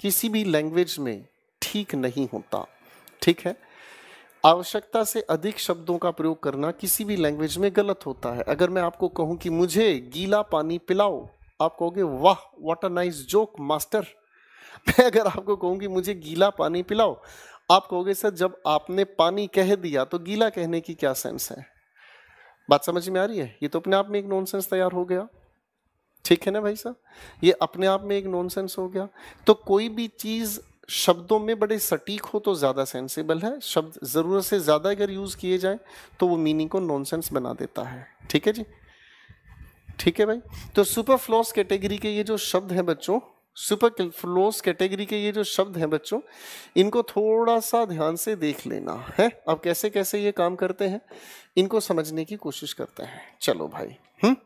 किसी भी लैंग्वेज में ठीक नहीं होता ठीक है आवश्यकता से अधिक शब्दों का प्रयोग करना किसी भी लैंग्वेज में गलत होता है अगर मैं आपको कहूं कि मुझे गीला पानी पिलाओ आप कहोगे वाह what a nice joke master मैं अगर आपको कहूं कि मुझे गीला पानी पिलाओ आप कहोगे सर जब आपने पानी कह दिया तो गीला कहने की क्या सेंस है बात समझ में आ रही है ये तो अपने आप में एक नॉनसेंस तैयार हो गया ठीक है ना भाई साहब ये अपने आप में एक नॉनसेंस हो गया तो कोई भी चीज़ शब्दों में बड़े सटीक हो तो ज़्यादा सेंसिबल है शब्द ज़रूरत से ज़्यादा अगर यूज़ किए जाए तो वो मीनिंग को नॉनसेंस बना देता है ठीक है जी ठीक है भाई तो सुपर फ्लॉस कैटेगरी के ये जो शब्द हैं बच्चों सुपर फ्लोस कैटेगरी के ये जो शब्द हैं बच्चों इनको थोड़ा सा ध्यान से देख लेना है अब कैसे कैसे ये काम करते हैं इनको समझने की कोशिश करते हैं चलो भाई हम्म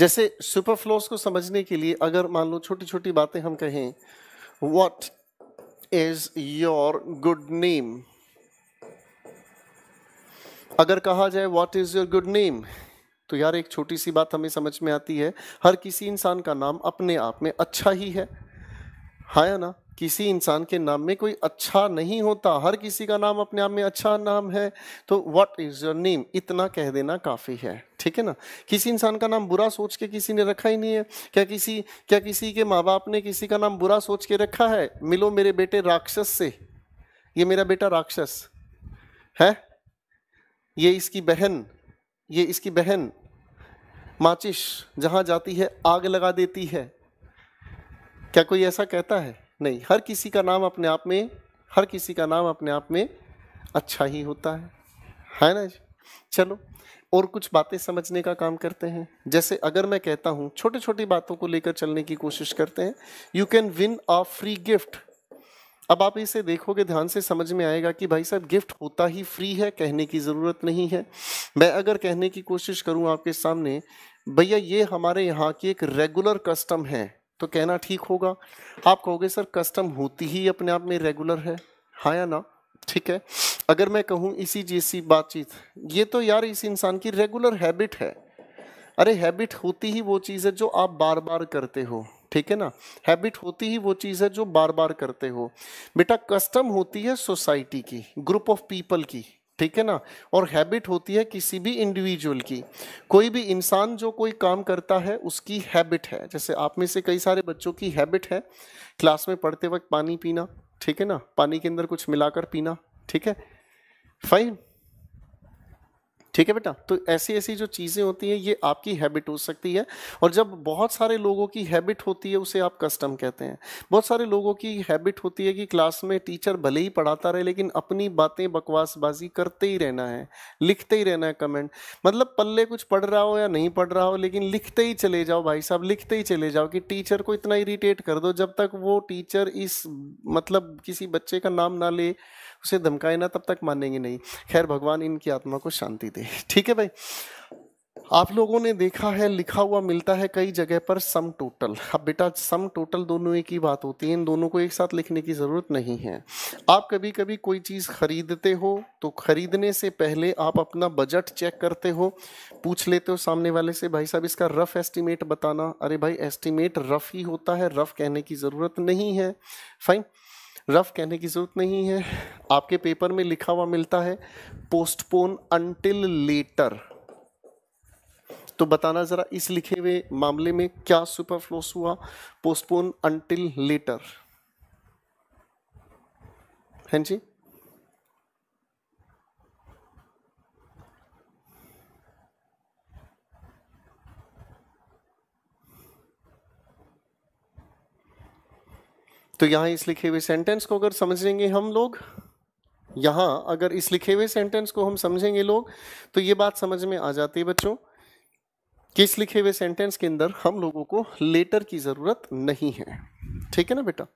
जैसे फ्लोस को समझने के लिए अगर मान लो छोटी छोटी बातें हम कहें what is your good name अगर कहा जाए what is your good name तो यार एक छोटी सी बात हमें समझ में आती है हर किसी इंसान का नाम अपने आप में अच्छा ही है हाँ या ना किसी इंसान के नाम में कोई अच्छा नहीं होता हर किसी का नाम अपने आप में अच्छा नाम है तो व्हाट इज योर नेम इतना कह देना काफ़ी है ठीक है ना किसी इंसान का नाम बुरा सोच के किसी ने रखा ही नहीं है क्या किसी क्या किसी के माँ बाप ने किसी का नाम बुरा सोच के रखा है मिलो मेरे बेटे राक्षस से ये मेरा बेटा राक्षस है ये इसकी बहन ये इसकी बहन माचिस जहाँ जाती है आग लगा देती है क्या कोई ऐसा कहता है नहीं हर किसी का नाम अपने आप में हर किसी का नाम अपने आप में अच्छा ही होता है है ना जी चलो और कुछ बातें समझने का काम करते हैं जैसे अगर मैं कहता हूँ छोटी छोटी बातों को लेकर चलने की कोशिश करते हैं you can win a free gift अब आप इसे देखोगे ध्यान से समझ में आएगा कि भाई साहब गिफ्ट होता ही फ्री है कहने की ज़रूरत नहीं है मैं अगर कहने की कोशिश करूँ आपके सामने भैया ये हमारे यहाँ की एक रेगुलर कस्टम है तो कहना ठीक होगा आप कहोगे सर कस्टम होती ही अपने आप में रेगुलर है हाँ या ना ठीक है अगर मैं कहूँ इसी जैसी बातचीत ये तो यार इस इंसान की रेगुलर हैबिट है अरे हैबिट होती ही वो चीज़ है जो आप बार बार करते हो ठीक है ना हैबिट होती ही वो चीज़ है जो बार बार करते हो बेटा कस्टम होती है सोसाइटी की ग्रुप ऑफ पीपल की ठीक है ना और हैबिट होती है किसी भी इंडिविजुअल की कोई भी इंसान जो कोई काम करता है उसकी हैबिट है जैसे आप में से कई सारे बच्चों की हैबिट है क्लास में पढ़ते वक्त पानी पीना ठीक है ना पानी के अंदर कुछ मिलाकर पीना ठीक है फाइन ठीक है बेटा तो ऐसी ऐसी जो चीज़ें होती हैं ये आपकी हैबिट हो सकती है और जब बहुत सारे लोगों की हैबिट होती है उसे आप कस्टम कहते हैं बहुत सारे लोगों की हैबिट होती है कि क्लास में टीचर भले ही पढ़ाता रहे लेकिन अपनी बातें बकवासबाजी करते ही रहना है लिखते ही रहना है कमेंट मतलब पल्ले कुछ पढ़ रहा हो या नहीं पढ़ रहा हो लेकिन लिखते ही चले जाओ भाई साहब लिखते ही चले जाओ कि टीचर को इतना इरीटेट कर दो जब तक वो टीचर इस मतलब किसी बच्चे का नाम ना ले उसे धमकाए ना तब तक मानेंगे नहीं खैर भगवान इनकी आत्मा को शांति दे ठीक है भाई आप लोगों ने देखा है लिखा हुआ मिलता है कई जगह पर सम टोटल अब बेटा सम टोटल दोनों एक ही बात होती है इन दोनों को एक साथ लिखने की ज़रूरत नहीं है आप कभी कभी कोई चीज़ खरीदते हो तो खरीदने से पहले आप अपना बजट चेक करते हो पूछ लेते हो सामने वाले से भाई साहब इसका रफ़ एस्टिमेट बताना अरे भाई एस्टिमेट रफ़ ही होता है रफ़ कहने की ज़रूरत नहीं है फाइन रफ कहने की ज़रूरत नहीं है आपके पेपर में लिखा हुआ मिलता है पोस्टपोन अनटिल लेटर तो बताना ज़रा इस लिखे हुए मामले में क्या सुपरफ्लोस हुआ पोस्टपोन अनटिल लेटर हैं जी तो यहाँ इस लिखे हुए सेंटेंस को अगर समझेंगे हम लोग यहाँ अगर इस लिखे हुए सेंटेंस को हम समझेंगे लोग तो ये बात समझ में आ जाती है बच्चों कि इस लिखे हुए सेंटेंस के अंदर हम लोगों को लेटर की ज़रूरत नहीं है ठीक है ना बेटा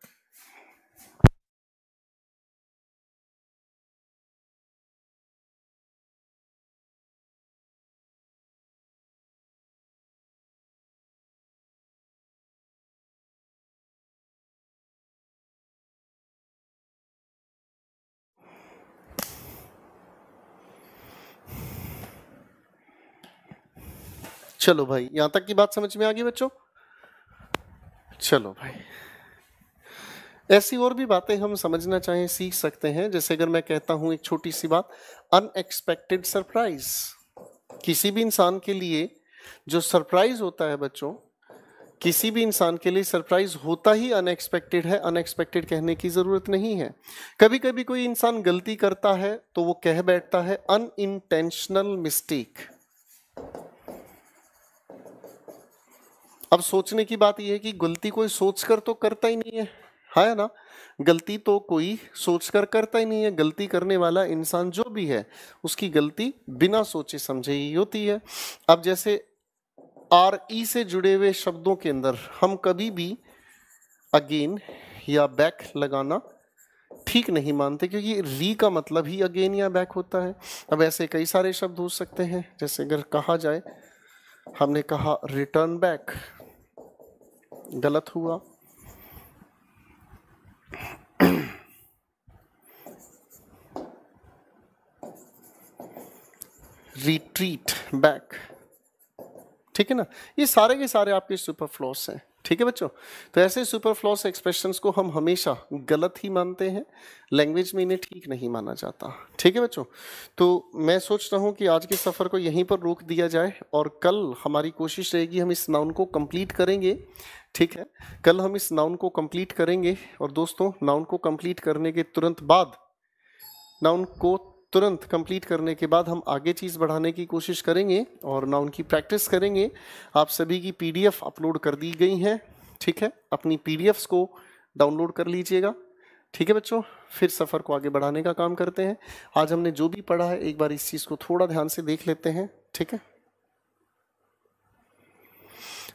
चलो भाई यहां तक की बात समझ में आ गई बच्चों चलो भाई ऐसी और भी बातें हम समझना चाहें सीख सकते हैं जैसे अगर मैं कहता हूं एक छोटी सी बात अनएक्सपेक्टेड सरप्राइज किसी भी इंसान के लिए जो सरप्राइज होता है बच्चों किसी भी इंसान के लिए सरप्राइज होता ही अनएक्सपेक्टेड है अनएक्सपेक्टेड कहने की ज़रूरत नहीं है कभी कभी कोई इंसान गलती करता है तो वो कह बैठता है अनइंटेंशनल मिस्टेक अब सोचने की बात यह है कि गलती कोई सोचकर तो करता ही नहीं है है ना गलती तो कोई सोचकर करता ही नहीं है गलती करने वाला इंसान जो भी है उसकी गलती बिना सोचे समझे ही होती है अब जैसे आर ई e से जुड़े हुए शब्दों के अंदर हम कभी भी अगेन या बैक लगाना ठीक नहीं मानते क्योंकि री का मतलब ही अगेन या बैक होता है अब ऐसे कई सारे शब्द हो सकते हैं जैसे अगर कहा जाए हमने कहा रिटर्न बैक गलत हुआ रिट्रीट बैक ठीक है ना ये सारे के सारे आपके सुपर फ्लोस हैं ठीक है बच्चों तो ऐसे सुपरफ्लॉस एक्सप्रेशंस को हम हमेशा गलत ही मानते हैं लैंग्वेज में इन्हें ठीक नहीं माना जाता ठीक है बच्चों तो मैं सोच रहा हूँ कि आज के सफ़र को यहीं पर रोक दिया जाए और कल हमारी कोशिश रहेगी हम इस नाउन को कंप्लीट करेंगे ठीक है कल हम इस नाउन को कंप्लीट करेंगे और दोस्तों नाउन को कंप्लीट करने के तुरंत बाद नाउन को तुरंत कंप्लीट करने के बाद हम आगे चीज़ बढ़ाने की कोशिश करेंगे और ना उनकी प्रैक्टिस करेंगे आप सभी की पीडीएफ अपलोड कर दी गई हैं ठीक है अपनी पीडीएफ्स को डाउनलोड कर लीजिएगा ठीक है बच्चों फिर सफ़र को आगे बढ़ाने का काम करते हैं आज हमने जो भी पढ़ा है एक बार इस चीज़ को थोड़ा ध्यान से देख लेते हैं ठीक है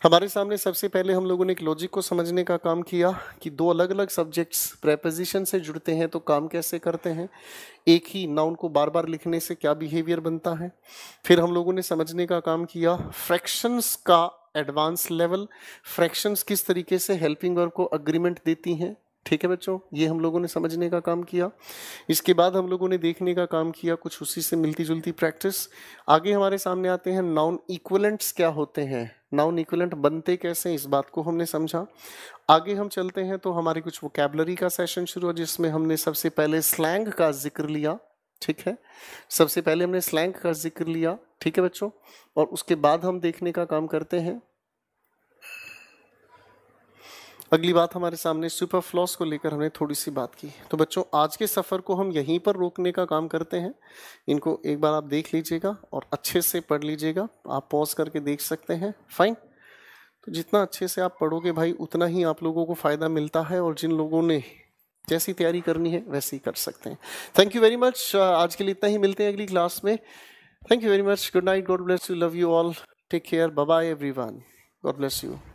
हमारे सामने सबसे पहले हम लोगों ने एक लॉजिक को समझने का काम किया कि दो अलग अलग सब्जेक्ट्स प्रेपोजिशन से जुड़ते हैं तो काम कैसे करते हैं एक ही नाउन को बार बार लिखने से क्या बिहेवियर बनता है फिर हम लोगों ने समझने का काम किया फ्रैक्शंस का एडवांस लेवल फ्रैक्शंस किस तरीके से हेल्पिंग वर्ब को अग्रीमेंट देती हैं ठीक है बच्चों ये हम लोगों ने समझने का काम किया इसके बाद हम लोगों ने देखने का काम किया कुछ उसी से मिलती जुलती प्रैक्टिस आगे हमारे सामने आते हैं नाउन इक्वलेंट्स क्या होते हैं नाउन इक्वलेंट बनते कैसे इस बात को हमने समझा आगे हम चलते हैं तो हमारी कुछ वोकेबलरी का सेशन शुरू हुआ जिसमें हमने सबसे पहले स्लैंग का जिक्र लिया ठीक है सबसे पहले हमने स्लैंग का जिक्र लिया ठीक है बच्चों और उसके बाद हम देखने का काम करते हैं अगली बात हमारे सामने सुपर फ्लॉस को लेकर हमने थोड़ी सी बात की तो बच्चों आज के सफ़र को हम यहीं पर रोकने का काम करते हैं इनको एक बार आप देख लीजिएगा और अच्छे से पढ़ लीजिएगा आप पॉज करके देख सकते हैं फाइन तो जितना अच्छे से आप पढ़ोगे भाई उतना ही आप लोगों को फ़ायदा मिलता है और जिन लोगों ने जैसी तैयारी करनी है वैसे ही कर सकते हैं थैंक यू वेरी मच आज के लिए इतना ही मिलते हैं अगली क्लास में thank you very much good night God bless you love you all take care bye everyone God bless you